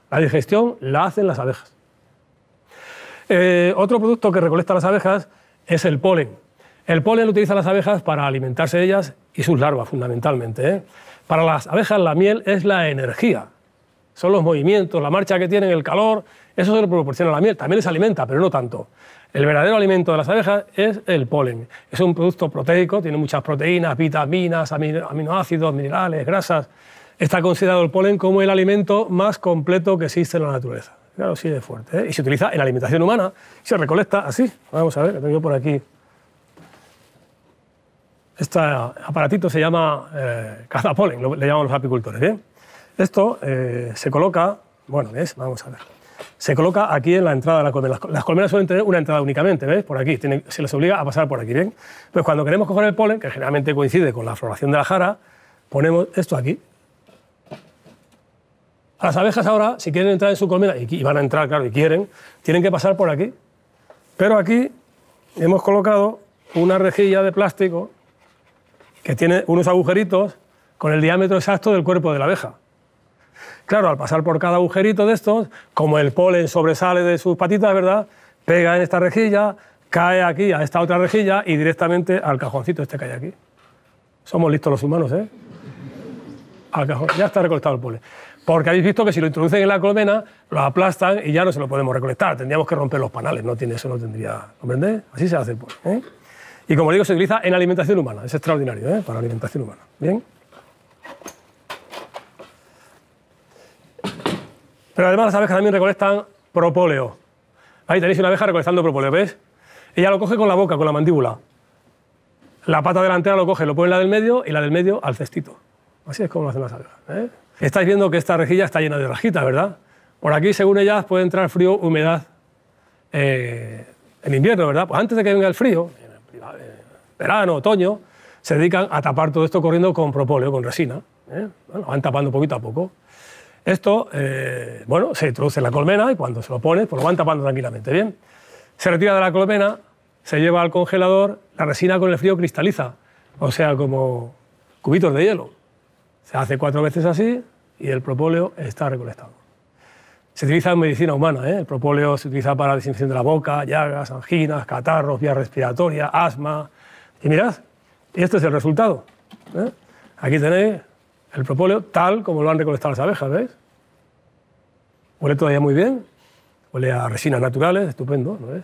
La digestión la hacen las abejas. Eh, otro producto que recolectan las abejas es el polen. El polen lo utilizan las abejas para alimentarse de ellas y sus larvas, fundamentalmente. ¿eh? Para las abejas, la miel es la energía. Son los movimientos, la marcha que tienen, el calor, eso se lo proporciona la miel. También les alimenta, pero no tanto. El verdadero alimento de las abejas es el polen. Es un producto proteico, tiene muchas proteínas, vitaminas, aminoácidos, minerales, grasas. Está considerado el polen como el alimento más completo que existe en la naturaleza. Claro, sí, es fuerte. ¿eh? Y se utiliza en la alimentación humana. Se recolecta así. Vamos a ver, lo tengo por aquí este aparatito se llama eh, cazapolen, le llaman los apicultores. Esto eh, se coloca, bueno, Vamos a ver. Se coloca aquí en la entrada de la colmena. Las, colmenas suelen tener una entrada únicamente, ¿ves? Por aquí, se les obliga a pasar por aquí, ¿bien? Pues cuando queremos coger el polen, que generalmente coincide con la floración de la jara, ponemos esto aquí, las abejas ahora, si quieren entrar en su colmena, y van a entrar, claro, y quieren, tienen que pasar por aquí. Pero aquí hemos colocado una rejilla de plástico que tiene unos agujeritos con el diámetro exacto del cuerpo de la abeja. Claro, al pasar por cada agujerito de estos, como el polen sobresale de sus patitas, ¿verdad? Pega en esta rejilla, cae aquí a esta otra rejilla y directamente al cajoncito este que hay aquí. Somos listos los humanos, ¿eh? Al Ya está recolectado el polen. Porque habéis visto que si lo introducen en la colmena, lo aplastan y ya no se lo podemos recolectar. Tendríamos que romper los panales, no tiene, eso no tendría. ¿Comprendéis? Así se hace el polen. ¿eh? Y como digo, se utiliza en alimentación humana. Es extraordinario, ¿eh? Para alimentación humana. Bien. Pero además las abejas también recolectan propóleo. Ahí tenéis una abeja recolectando propóleo, ¿ves? Ella lo coge con la boca, con la mandíbula. La pata delantera lo coge, lo pone en la del medio y la del medio al cestito. Así es como lo hacen las abejas. ¿eh? Estáis viendo que esta rejilla está llena de rajitas, ¿verdad? Por aquí, según ellas, puede entrar frío, humedad eh, en invierno, ¿verdad? Pues antes de que venga el frío, verano, otoño, se dedican a tapar todo esto corriendo con propóleo, con resina. ¿eh? Bueno, van tapando poquito a poco. Esto, eh, bueno, se introduce en la colmena y cuando se lo pone, pues lo van tapando tranquilamente. Bien, se retira de la colmena, se lleva al congelador, la resina con el frío cristaliza, o sea, como cubitos de hielo. Se hace cuatro veces así y el propóleo está recolectado. Se utiliza en medicina humana, ¿eh? el propóleo se utiliza para desinfección de la boca, llagas, anginas, catarros, vía respiratoria, asma. Y mirad, este es el resultado. ¿eh? Aquí tenéis el propóleo tal como lo han recolectado las abejas, ¿veis? Huele todavía muy bien, huele a resinas naturales, estupendo, ¿no es?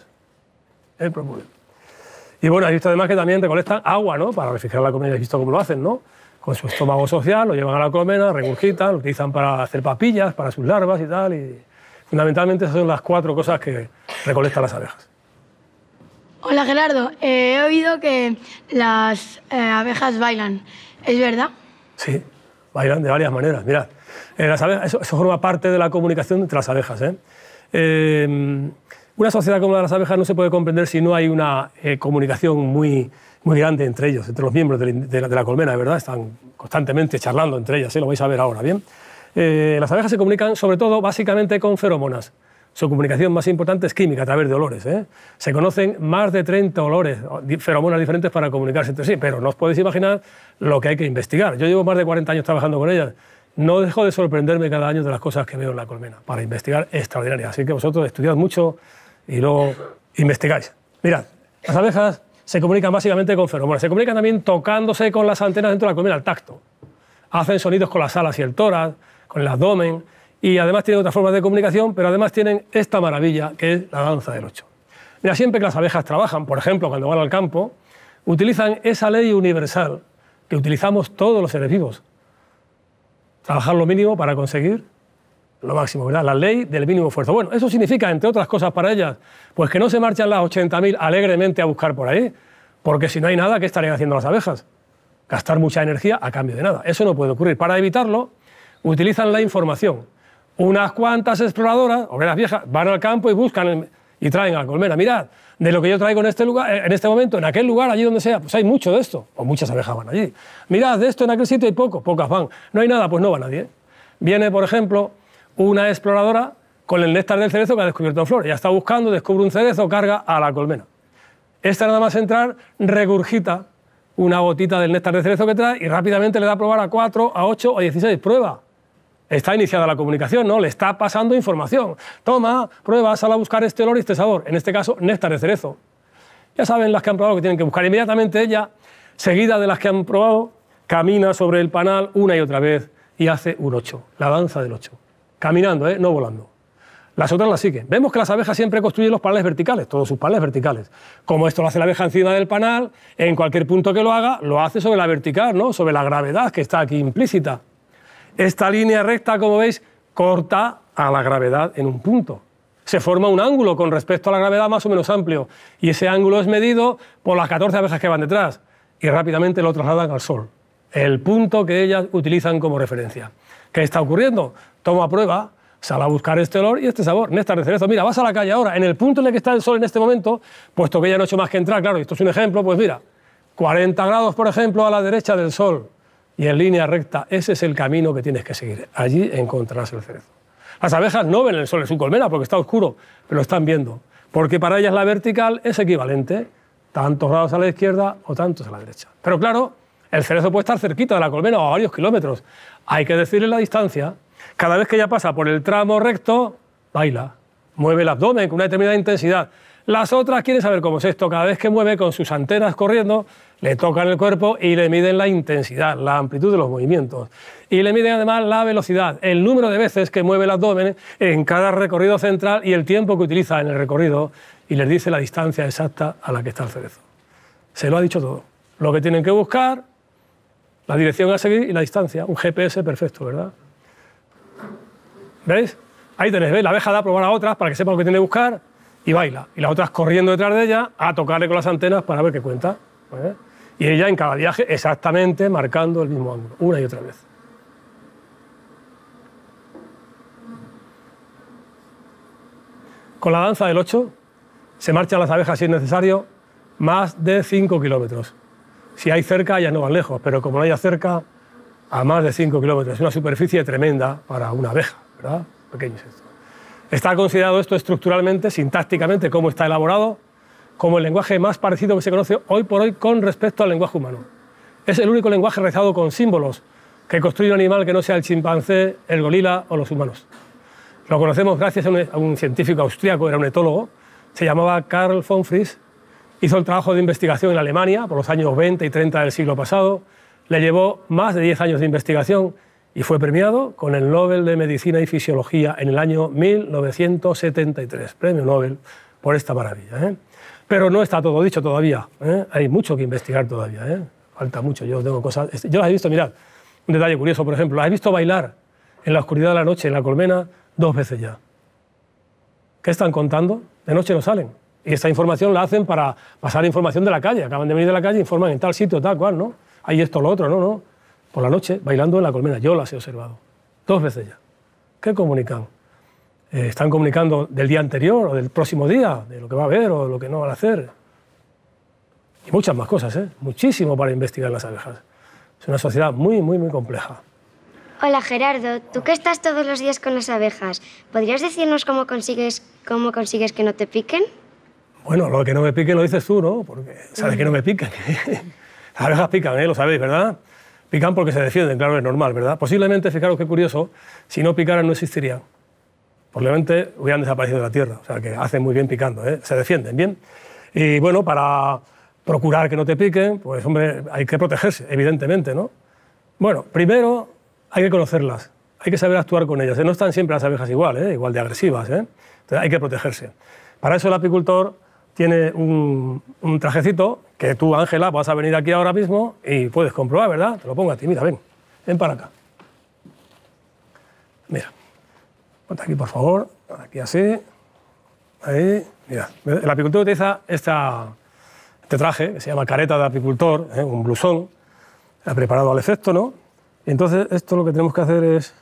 El propóleo. Y bueno, has visto además que también recolectan agua, ¿no? Para refrigerar la comida, has visto cómo lo hacen, ¿no? con su estómago social, lo llevan a la colmena, regurgitan, lo utilizan para hacer papillas, para sus larvas y tal. Y fundamentalmente esas son las cuatro cosas que recolectan las abejas. Hola Gerardo, eh, he oído que las eh, abejas bailan. ¿Es verdad? Sí, bailan de varias maneras. Mirad, eh, eso, forma parte de la comunicación entre las abejas. una sociedad como la de las abejas no se puede comprender si no hay una comunicación muy muy grande entre ellos, entre los miembros de la, colmena, de ¿verdad? Están constantemente charlando entre ellas, ¿eh? lo vais a ver ahora, ¿bien? Eh, las abejas se comunican sobre todo básicamente con feromonas. Su comunicación más importante es química, a través de olores. ¿eh? Se conocen más de 30 olores, feromonas diferentes para comunicarse entre sí, pero no os podéis imaginar lo que hay que investigar. Yo llevo más de 40 años trabajando con ellas. No dejo de sorprenderme cada año de las cosas que veo en la colmena, para investigar extraordinarias. Así que vosotros estudiad mucho y luego investigáis. Mirad, las abejas se comunican básicamente con feromonas. Se comunican también tocándose con las antenas dentro de la comida al tacto. Hacen sonidos con las alas y el tórax, con el abdomen, y además tienen otras formas de comunicación, pero además tienen esta maravilla que es la danza del ocho. Mira, siempre que las abejas trabajan, por ejemplo, cuando van al campo, utilizan esa ley universal que utilizamos todos los seres vivos. Trabajar lo mínimo para conseguir lo máximo, ¿verdad? La ley del mínimo esfuerzo. Bueno, eso significa, entre otras cosas para ellas, pues que no se marchan las 80.000 alegremente a buscar por ahí, porque si no hay nada, ¿qué estarían haciendo las abejas? Gastar mucha energía a cambio de nada. Eso no puede ocurrir. Para evitarlo, utilizan la información. Unas cuantas exploradoras, o obreras viejas, van al campo y buscan y traen a colmena. Mirad, de lo que yo traigo en este, lugar, eh, en este momento, en aquel lugar, allí donde sea, pues hay mucho de esto. O pues muchas abejas van allí. Mirad, de esto en aquel sitio hay poco, pocas van. No hay nada, pues no va nadie. Viene, por ejemplo, una exploradora con el néctar del cerezo que ha descubierto flor. Ya está buscando, descubre un cerezo, carga a la colmena. Esta nada más entrar regurgita una gotita del néctar de cerezo que trae y rápidamente le da a probar a 4, a 8 o a 16. Prueba. Está iniciada la comunicación, ¿no? Le está pasando información. Toma, prueba, sal a buscar este olor y este sabor. En este caso, néctar de cerezo. Ya saben las que han probado que tienen que buscar. Inmediatamente ella, seguida de las que han probado, camina sobre el panal una y otra vez y hace un 8, la danza del 8 caminando, ¿eh? no volando. Las otras las siguen. Vemos que las abejas siempre construyen los panales verticales, todos sus panales verticales. Como esto lo hace la abeja encima del panal, en cualquier punto que lo haga, lo hace sobre la vertical, ¿no? sobre la gravedad que está aquí implícita. Esta línea recta, como veis, corta a la gravedad en un punto. Se forma un ángulo con respecto a la gravedad más o menos amplio, y ese ángulo es medido por las 14 abejas que van detrás, y rápidamente lo trasladan al Sol, el punto que ellas utilizan como referencia. ¿Qué está ocurriendo? toma prueba, sal a buscar este olor y este sabor, Néstor, de cerezo. Mira, vas a la calle ahora, en el punto en el que está el sol en este momento, puesto que ya no he hecho más que entrar, claro, y esto es un ejemplo, pues mira, 40 grados, por ejemplo, a la derecha del sol y en línea recta, ese es el camino que tienes que seguir. Allí encontrarás el cerezo. Las abejas no ven el sol en su colmena porque está oscuro, pero lo están viendo, porque para ellas la vertical es equivalente, tantos grados a la izquierda o tantos a la derecha. Pero claro, el cerezo puede estar cerquita de la colmena o a varios kilómetros. Hay que decirle la distancia cada vez que ya pasa por el tramo recto, baila, mueve el abdomen con una determinada intensidad. Las otras quieren saber cómo es esto. Cada vez que mueve con sus antenas corriendo, le tocan el cuerpo y le miden la intensidad, la amplitud de los movimientos. Y le miden además la velocidad, el número de veces que mueve el abdomen en cada recorrido central y el tiempo que utiliza en el recorrido. Y les dice la distancia exacta a la que está el cerezo. Se lo ha dicho todo. Lo que tienen que buscar, la dirección a seguir y la distancia. Un GPS perfecto, ¿verdad? ¿Veis? Ahí tenéis, ¿veis? La abeja da a probar a otras para que sepa lo que tiene que buscar y baila. Y las otras corriendo detrás de ella a tocarle con las antenas para ver qué cuenta. ¿eh? Y ella en cada viaje exactamente marcando el mismo ángulo, una y otra vez. Con la danza del 8 se marchan las abejas si es necesario más de 5 kilómetros. Si hay cerca, ya no van lejos, pero como no hay cerca, a más de 5 kilómetros. Es una superficie tremenda para una abeja. ¿verdad? Pequeño Está considerado esto estructuralmente, sintácticamente, cómo está elaborado, como el lenguaje más parecido que se conoce hoy por hoy con respecto al lenguaje humano. Es el único lenguaje realizado con símbolos que construye un animal que no sea el chimpancé, el gorila o los humanos. Lo conocemos gracias a un, científico austriaco, era un etólogo, se llamaba Karl von Fries, hizo el trabajo de investigación en Alemania por los años 20 y 30 del siglo pasado, le llevó más de 10 años de investigación y fue premiado con el Nobel de Medicina y Fisiología en el año 1973, premio Nobel por esta maravilla. ¿eh? Pero no está todo dicho todavía, ¿eh? hay mucho que investigar todavía, ¿eh? falta mucho, yo tengo cosas, este, yo las he visto, mirad, un detalle curioso, por ejemplo, las he visto bailar en la oscuridad de la noche, en la colmena, dos veces ya. ¿Qué están contando? De noche no salen. Y esta información la hacen para pasar información de la calle. Acaban de venir de la calle, informan en tal sitio, tal cual, ¿no? Hay esto, lo otro, no, no por la noche bailando en la colmena. Yo las he observado, dos veces ya. ¿Qué comunican? Eh, ¿Están comunicando del día anterior o del próximo día, de lo que va a haber o lo que no van a hacer? Y muchas más cosas, ¿eh? Muchísimo para investigar las abejas. Es una sociedad muy, muy, muy compleja. Hola Gerardo, tú que estás todos los días con las abejas, ¿podrías decirnos cómo consigues, cómo consigues que no te piquen? Bueno, lo que no me piquen lo dices tú, ¿no? Porque sabes que no me pican. las abejas pican, ¿eh? Lo sabéis, ¿verdad? Pican porque se defienden, claro, es normal, ¿verdad? Posiblemente, fijaros qué curioso, si no picaran no existirían. Probablemente hubieran desaparecido de la Tierra, o sea que hacen muy bien picando, ¿eh? se defienden bien. Y bueno, para procurar que no te piquen, pues hombre, hay que protegerse, evidentemente, ¿no? Bueno, primero hay que conocerlas, hay que saber actuar con ellas. ¿eh? No están siempre las abejas igual, ¿eh? igual de agresivas, ¿eh? entonces hay que protegerse. Para eso el apicultor tiene un, un trajecito que tú, Ángela, vas a venir aquí ahora mismo y puedes comprobar, ¿verdad? Te lo pongo a ti, mira, ven, ven para acá. Mira, ponte aquí, por favor, aquí así, ahí, mira. El apicultor utiliza esta, este traje, que se llama careta de apicultor, ¿eh? un blusón, preparado al efecto, ¿no? Y entonces esto lo que tenemos que hacer es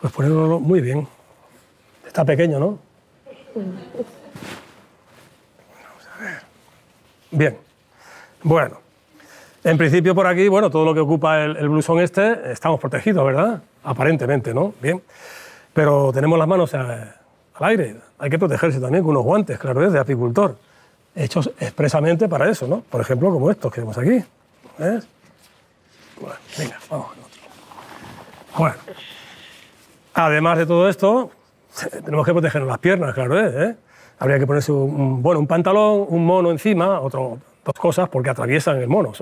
pues ponerlo muy bien. Está pequeño, ¿no? Bien. Bueno. En principio por aquí, bueno, todo lo que ocupa el, blusón este, estamos protegidos, ¿verdad? Aparentemente, ¿no? Bien. Pero tenemos las manos al aire. Hay que protegerse también con unos guantes, claro, de apicultor. Hechos expresamente para eso, ¿no? Por ejemplo, como estos que vemos aquí. ¿Ves? Bueno, venga, vamos. Bueno. Además de todo esto, tenemos que protegernos las piernas, claro, ¿eh? habría que ponerse un, bueno, un pantalón, un mono encima, otro, dos cosas, porque atraviesan el mono,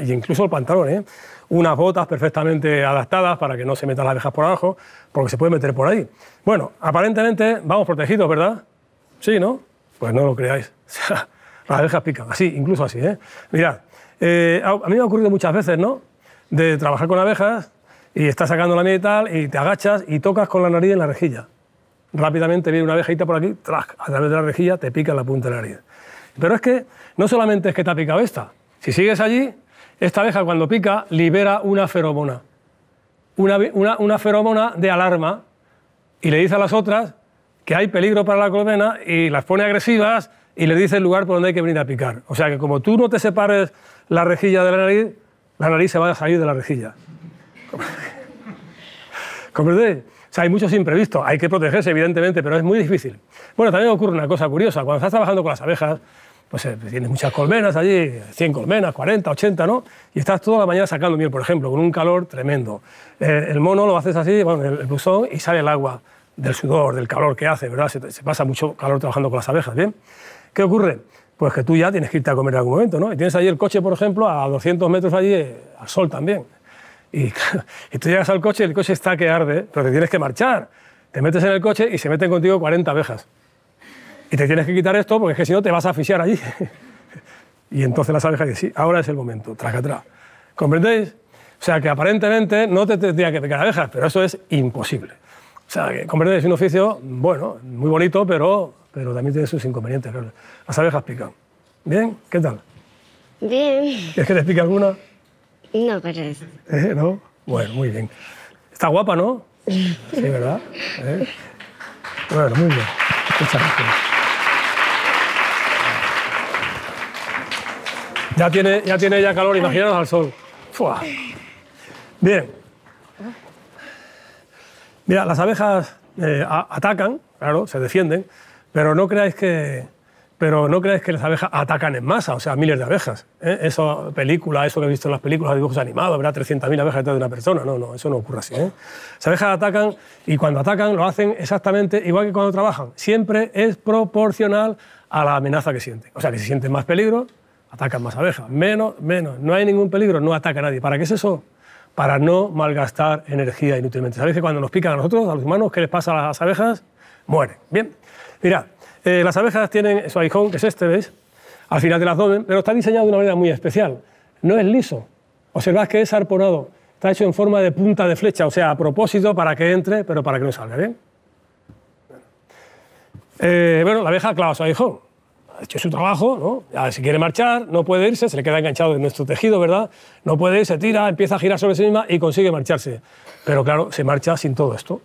y, incluso el pantalón, ¿eh? unas botas perfectamente adaptadas para que no se metan las abejas por abajo, porque se puede meter por ahí. Bueno, aparentemente vamos protegidos, ¿verdad? Sí, ¿no? Pues no lo creáis. las abejas pican, así, incluso así. ¿eh? Mirad, eh, a mí me ha ocurrido muchas veces, ¿no? De trabajar con abejas y estás sacando la miel y tal, y te agachas y tocas con la nariz en la rejilla rápidamente viene una abejita por aquí, a través de la rejilla te pica la punta de la nariz. Pero es que no solamente es que te ha picado esta, si sigues allí, esta abeja cuando pica libera una feromona, una, feromona de alarma y le dice a las otras que hay peligro para la colmena y las pone agresivas y le dice el lugar por donde hay que venir a picar. O sea que como tú no te separes la rejilla de la nariz, la nariz se va a salir de la rejilla. ¿Comprendéis? O sea, hay muchos imprevistos, hay que protegerse, evidentemente, pero es muy difícil. Bueno, también ocurre una cosa curiosa, cuando estás trabajando con las abejas, pues, eh, pues tienes muchas colmenas allí, 100 colmenas, 40, 80, ¿no? Y estás toda la mañana sacando miel, por ejemplo, con un calor tremendo. Eh, el mono lo haces así, bueno, el, buzón, y sale el agua del sudor, del calor que hace, ¿verdad? Se, pasa mucho calor trabajando con las abejas, ¿bien? ¿Qué ocurre? Pues que tú ya tienes que irte a comer en algún momento, ¿no? Y tienes allí el coche, por ejemplo, a 200 metros allí, eh, al sol también. Y, tú llegas al coche el coche está que arde, pero te tienes que marchar. Te metes en el coche y se meten contigo 40 abejas. Y te tienes que quitar esto porque es que si no te vas a asfixiar allí. y entonces las abejas dicen, sí, ahora es el momento, atrás ¿Comprendéis? O sea, que aparentemente no te tendría que picar abejas, pero eso es imposible. O sea, que un oficio, bueno, muy bonito, pero, pero también tiene sus inconvenientes. Las abejas pican. ¿Bien? ¿Qué tal? Bien. ¿Quieres que te pica alguna? No pero... ¿Eh? ¿No? Bueno, muy bien. Está guapa, ¿no? Sí, ¿verdad? ¿Eh? Bueno, muy bien. Muchas gracias. Ya tiene, ya tiene ya calor, imaginaos al sol. Fua. Bien. Mira, las abejas eh, atacan, claro, se defienden, pero no creáis que, pero no crees que las abejas atacan en masa, o sea, miles de abejas. ¿eh? Eso, Esa película, eso que he visto en las películas dibujos animados, habrá 300.000 abejas detrás de una persona. No, no, eso no ocurre así. ¿eh? Las abejas atacan y cuando atacan lo hacen exactamente igual que cuando trabajan. Siempre es proporcional a la amenaza que sienten. O sea, que si sienten más peligro, atacan más abejas. Menos, menos. No hay ningún peligro, no ataca nadie. ¿Para qué es eso? Para no malgastar energía inútilmente. ¿Sabéis que cuando nos pican a nosotros, a los humanos, qué les pasa a las abejas? Mueren. Bien, mirad. Eh, las abejas tienen su aguijón, que es este, ¿veis? Al final del abdomen, pero está diseñado de una manera muy especial. No es liso. Observad que es arponado. Está hecho en forma de punta de flecha, o sea, a propósito para que entre, pero para que no salga, eh, bueno, la abeja clava su aguijón. Ha hecho su trabajo, ¿no? si quiere marchar, no puede irse, se le queda enganchado en nuestro tejido, ¿verdad? No puede irse, tira, empieza a girar sobre sí misma y consigue marcharse. Pero claro, se marcha sin todo esto.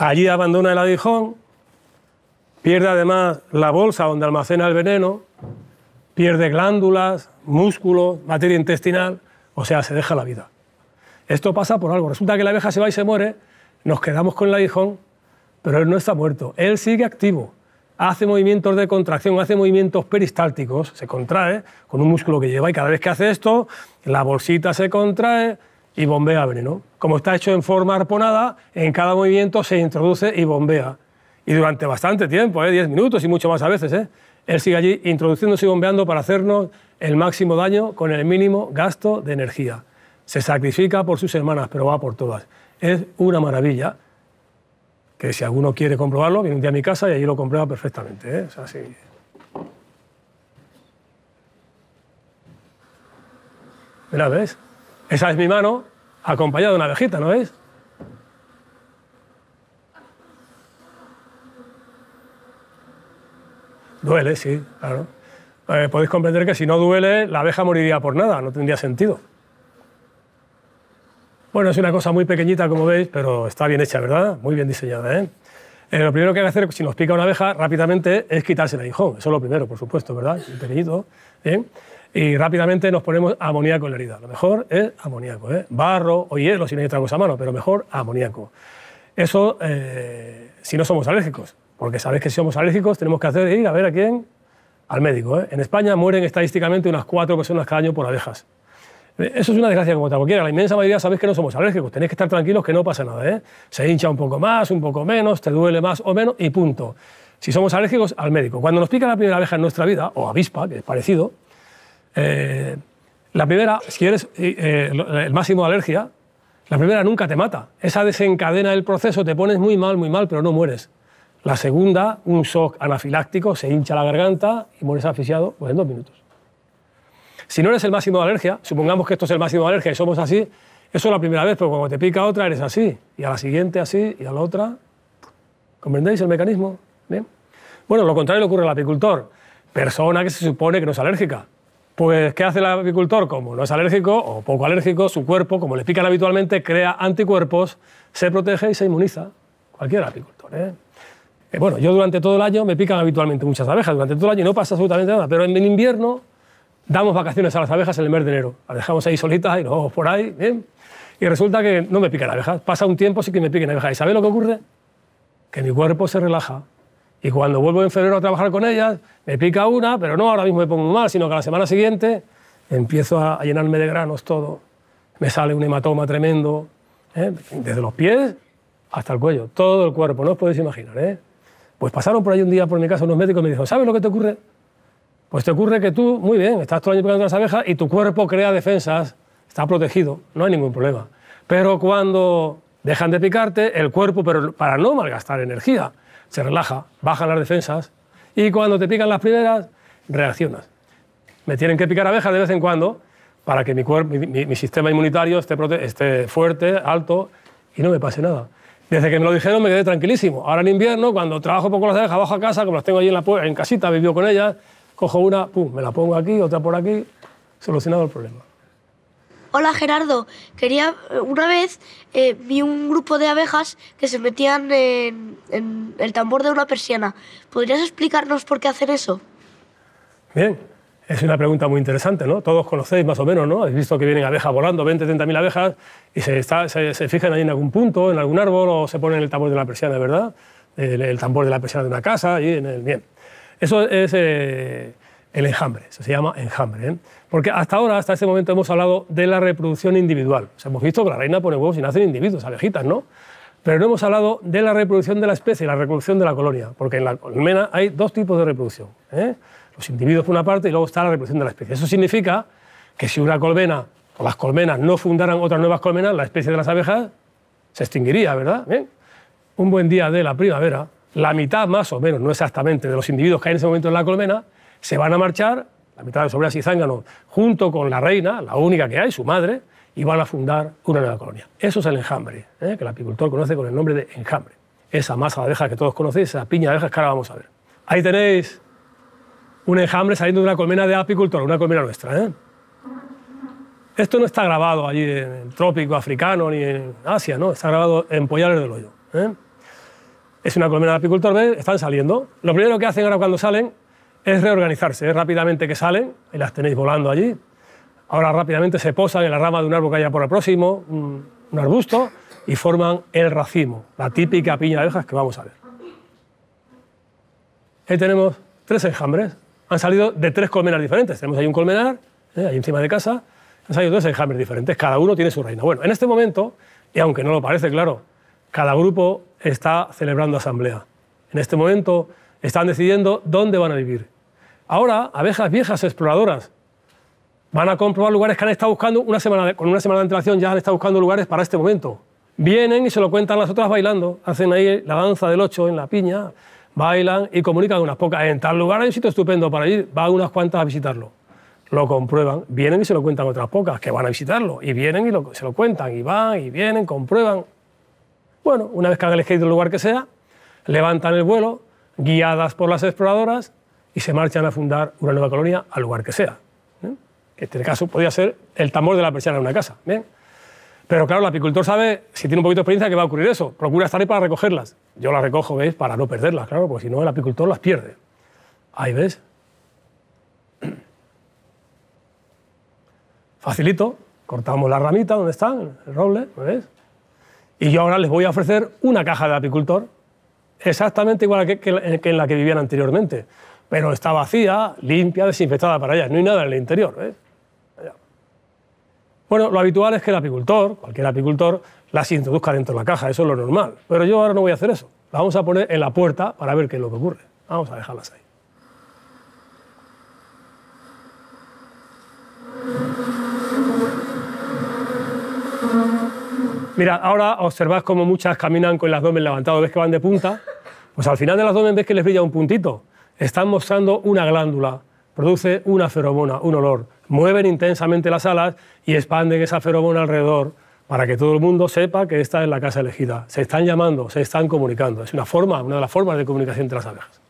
Allí abandona el aguijón, pierde además la bolsa donde almacena el veneno, pierde glándulas, músculo, materia intestinal, o sea, se deja la vida. Esto pasa por algo. Resulta que la abeja se va y se muere, nos quedamos con el aguijón, pero él no está muerto, él sigue activo hace movimientos de contracción, hace movimientos peristálticos, se contrae con un músculo que lleva y cada vez que hace esto, la bolsita se contrae, y bombea veneno. Como está hecho en forma arponada, en cada movimiento se introduce y bombea. Y durante bastante tiempo, 10 ¿eh? minutos y mucho más a veces, ¿eh? él sigue allí introduciéndose y bombeando para hacernos el máximo daño con el mínimo gasto de energía. Se sacrifica por sus hermanas, pero va por todas. Es una maravilla que si alguno quiere comprobarlo, viene un día a mi casa y allí lo comprueba perfectamente. ¿eh? O Mira, ¿ves? Esa es mi mano acompañado de una abejita, ¿no veis? Duele, sí, claro. Eh, podéis comprender que si no duele, la abeja moriría por nada, no tendría sentido. Bueno, es una cosa muy pequeñita, como veis, pero está bien hecha, ¿verdad? Muy bien diseñada, ¿eh? eh lo primero que hay que hacer, si nos pica una abeja, rápidamente es quitarse el aguijón. Eso es lo primero, por supuesto, ¿verdad? Pequeñito. ¿eh? y rápidamente nos ponemos amoníaco en la herida. Lo mejor es amoníaco, ¿eh? barro o hielo si no hay otra cosa a mano, pero mejor amoníaco. Eso eh, si no somos alérgicos, porque sabéis que si somos alérgicos tenemos que hacer ir a ver a quién, al médico. ¿eh? En España mueren estadísticamente unas cuatro personas cada año por abejas. Eso es una desgracia como tal, cualquiera. La inmensa mayoría sabéis que no somos alérgicos. Tenéis que estar tranquilos que no pasa nada. Se hincha un poco más, un poco menos, te duele más o menos y punto. Si somos alérgicos, al médico. Cuando nos pica la primera abeja en nuestra vida, o avispa, que es parecido, eh, la primera, si eres eh, eh, el máximo de alergia, la primera nunca te mata. Esa desencadena el proceso, te pones muy mal, muy mal, pero no mueres. La segunda, un shock anafiláctico, se hincha la garganta y mueres asfixiado pues, en dos minutos. Si no eres el máximo de alergia, supongamos que esto es el máximo de alergia y somos así, eso es la primera vez, pero cuando te pica otra eres así, y a la siguiente así, y a la otra. ¿Comprendéis el mecanismo? Bueno, lo contrario le ocurre al apicultor, persona que se supone que no es alérgica, pues, ¿qué hace el apicultor? Como no es alérgico o poco alérgico, su cuerpo, como le pican habitualmente, crea anticuerpos, se protege y se inmuniza. Cualquier apicultor. ¿eh? bueno, yo durante todo el año me pican habitualmente muchas abejas, durante todo el año no pasa absolutamente nada, pero en el invierno damos vacaciones a las abejas en el mes de enero. Las dejamos ahí solitas y nos vamos por ahí, Y resulta que no me pican abejas. Pasa un tiempo sí que me piquen abejas. ¿Y sabe lo que ocurre? Que mi cuerpo se relaja, y cuando vuelvo en febrero a trabajar con ellas, me pica una, pero no ahora mismo me pongo mal, sino que la semana siguiente empiezo a llenarme de granos todo. Me sale un hematoma tremendo, ¿eh? desde los pies hasta el cuello, todo el cuerpo, no os podéis imaginar. ¿eh? Pues pasaron por ahí un día por mi casa unos médicos y me dijeron, ¿sabes lo que te ocurre? Pues te ocurre que tú, muy bien, estás todo el año picando las abejas y tu cuerpo crea defensas, está protegido, no hay ningún problema. Pero cuando dejan de picarte, el cuerpo, pero para no malgastar energía, se relaja, bajan las defensas y cuando te pican las primeras, reaccionas. Me tienen que picar abejas de vez en cuando para que mi, cuerpo, mi, sistema inmunitario esté, fuerte, alto y no me pase nada. Desde que me lo dijeron me quedé tranquilísimo. Ahora en invierno, cuando trabajo poco las abejas, bajo a casa, como las tengo allí en, la, en casita, vivo con ellas, cojo una, me la pongo aquí, otra por aquí, solucionado el problema. Hola Gerardo, quería una vez eh, vi un grupo de abejas que se metían en, el tambor de una persiana. ¿Podrías explicarnos por qué hacen eso? Bien, es una pregunta muy interesante, ¿no? Todos conocéis más o menos, ¿no? Habéis visto que vienen abejas volando, 20, 30.000 abejas, y se, fijan ahí en algún punto, en algún árbol, o se ponen en el tambor de una persiana, ¿verdad? El, tambor de la persiana de una casa, y en el, bien. Eso es... Eh, el enjambre, eso se llama enjambre. ¿eh? Porque hasta ahora, hasta ese momento, hemos hablado de la reproducción individual. O sea, hemos visto que la reina pone huevos y nacen individuos, abejitas, ¿no? Pero no hemos hablado de la reproducción de la especie, la reproducción de la colonia, porque en la colmena hay dos tipos de reproducción. ¿eh? Los individuos por una parte y luego está la reproducción de la especie. Eso significa que si una colmena o las colmenas no fundaran otras nuevas colmenas, la especie de las abejas se extinguiría, ¿verdad? Un buen día de la primavera, la mitad más o menos, no exactamente, de los individuos que hay en ese momento en la colmena, se van a marchar, la mitad de obreras y Zánganos, junto con la reina, la única que hay, su madre, y van a fundar una nueva colonia. Eso es el enjambre, ¿eh? que el apicultor conoce con el nombre de enjambre. Esa masa de abejas que todos conocéis, esa piña de abejas que ahora vamos a ver. Ahí tenéis un enjambre saliendo de una colmena de apicultor, una colmena nuestra. ¿eh? Esto no está grabado allí en el trópico africano ni en Asia, no, está grabado en Pollares del Hoyo. ¿eh? Es una colmena de apicultor, ¿ves? Están saliendo. Lo primero que hacen ahora cuando salen es reorganizarse, es rápidamente que salen, y las tenéis volando allí, ahora rápidamente se posan en la rama de un árbol que haya por el próximo, un, arbusto, y forman el racimo, la típica piña de abejas que vamos a ver. Ahí tenemos tres enjambres, han salido de tres colmenas diferentes, tenemos ahí un colmenar, eh, ahí encima de casa, han salido tres enjambres diferentes, cada uno tiene su reina. Bueno, en este momento, y aunque no lo parece, claro, cada grupo está celebrando asamblea. En este momento están decidiendo dónde van a vivir. Ahora, abejas viejas exploradoras van a comprobar lugares que han estado buscando una semana con una semana de antelación, ya han estado buscando lugares para este momento. Vienen y se lo cuentan las otras bailando, hacen ahí la danza del 8 en la piña, bailan y comunican unas pocas. En tal lugar hay un sitio estupendo para ir, van unas cuantas a visitarlo. Lo comprueban, vienen y se lo cuentan otras pocas que van a visitarlo. Y vienen y se lo cuentan, y van y vienen, comprueban. Bueno, una vez que han elegido el lugar que sea, levantan el vuelo, guiadas por las exploradoras y se marchan a fundar una nueva colonia al lugar que sea. ¿eh? En Este caso podría ser el tambor de la persiana de una casa. Pero claro, el apicultor sabe, si tiene un poquito de experiencia, que va a ocurrir eso. Procura estar ahí para recogerlas. Yo las recojo, ¿veis?, Para no perderlas, claro, porque si no, el apicultor las pierde. Ahí ves. Facilito. Cortamos la ramita donde están, el roble, ¿ves? Y yo ahora les voy a ofrecer una caja de apicultor exactamente igual que, en eh, la que vivían anteriormente, pero está vacía, limpia, desinfectada para ellas. No hay nada en el interior. ¿eh? Bueno, lo habitual es que el apicultor, cualquier apicultor, las introduzca dentro de la caja, eso es lo normal. Pero yo ahora no voy a hacer eso. Las vamos a poner en la puerta para ver qué es lo que ocurre. Vamos a dejarlas ahí. Mira, ahora observad cómo muchas caminan con el abdomen levantado, ves que van de punta. Pues al final de las abdomen ves que les brilla un puntito. Están mostrando una glándula, produce una feromona, un olor. Mueven intensamente las alas y expanden esa feromona alrededor para que todo el mundo sepa que esta es la casa elegida. Se están llamando, se están comunicando. Es una forma, una de las formas de comunicación entre las abejas.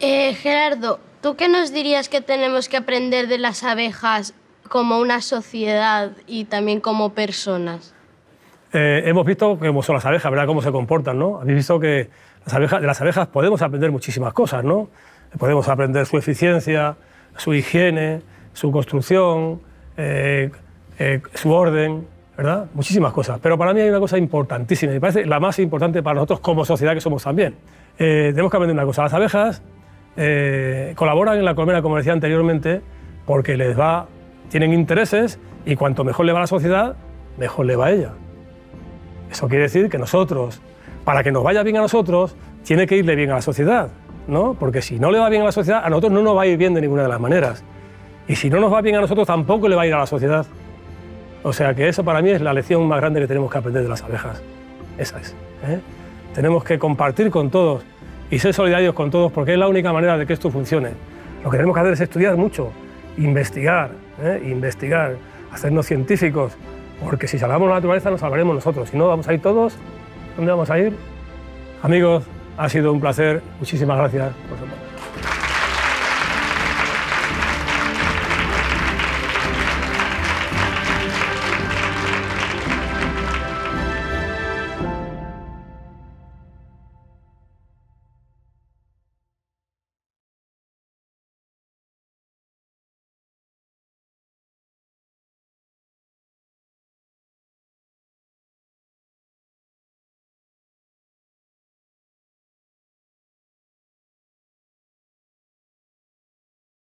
Eh, Gerardo, ¿tú qué nos dirías que tenemos que aprender de las abejas como una sociedad y también como personas? Eh, hemos visto cómo son las abejas, ¿verdad? Cómo se comportan, ¿no? Habéis visto que las abejas, de las abejas podemos aprender muchísimas cosas, ¿no? Podemos aprender su eficiencia, su higiene, su construcción, eh, eh, su orden, ¿verdad? Muchísimas cosas. Pero para mí hay una cosa importantísima, me parece la más importante para nosotros como sociedad que somos también. tenemos que aprender una cosa. Las abejas colaboran en la colmena, como decía anteriormente, porque les va, tienen intereses y cuanto mejor le va a la sociedad, mejor le va a ella. Eso quiere decir que nosotros, para que nos vaya bien a nosotros, tiene que irle bien a la sociedad, ¿no? Porque si no le va bien a la sociedad, a nosotros no nos va a ir bien de ninguna de las maneras. Y si no nos va bien a nosotros, tampoco le va a ir a la sociedad. O sea que eso para mí es la lección más grande que tenemos que aprender de las abejas. Esa es. ¿eh? Tenemos que compartir con todos y ser solidarios con todos porque es la única manera de que esto funcione. Lo que tenemos que hacer es estudiar mucho, investigar, ¿eh? investigar, hacernos científicos, porque si salvamos la naturaleza, nos salvaremos nosotros. Si no, vamos a ir todos. ¿Dónde vamos a ir? Amigos, ha sido un placer. Muchísimas gracias por su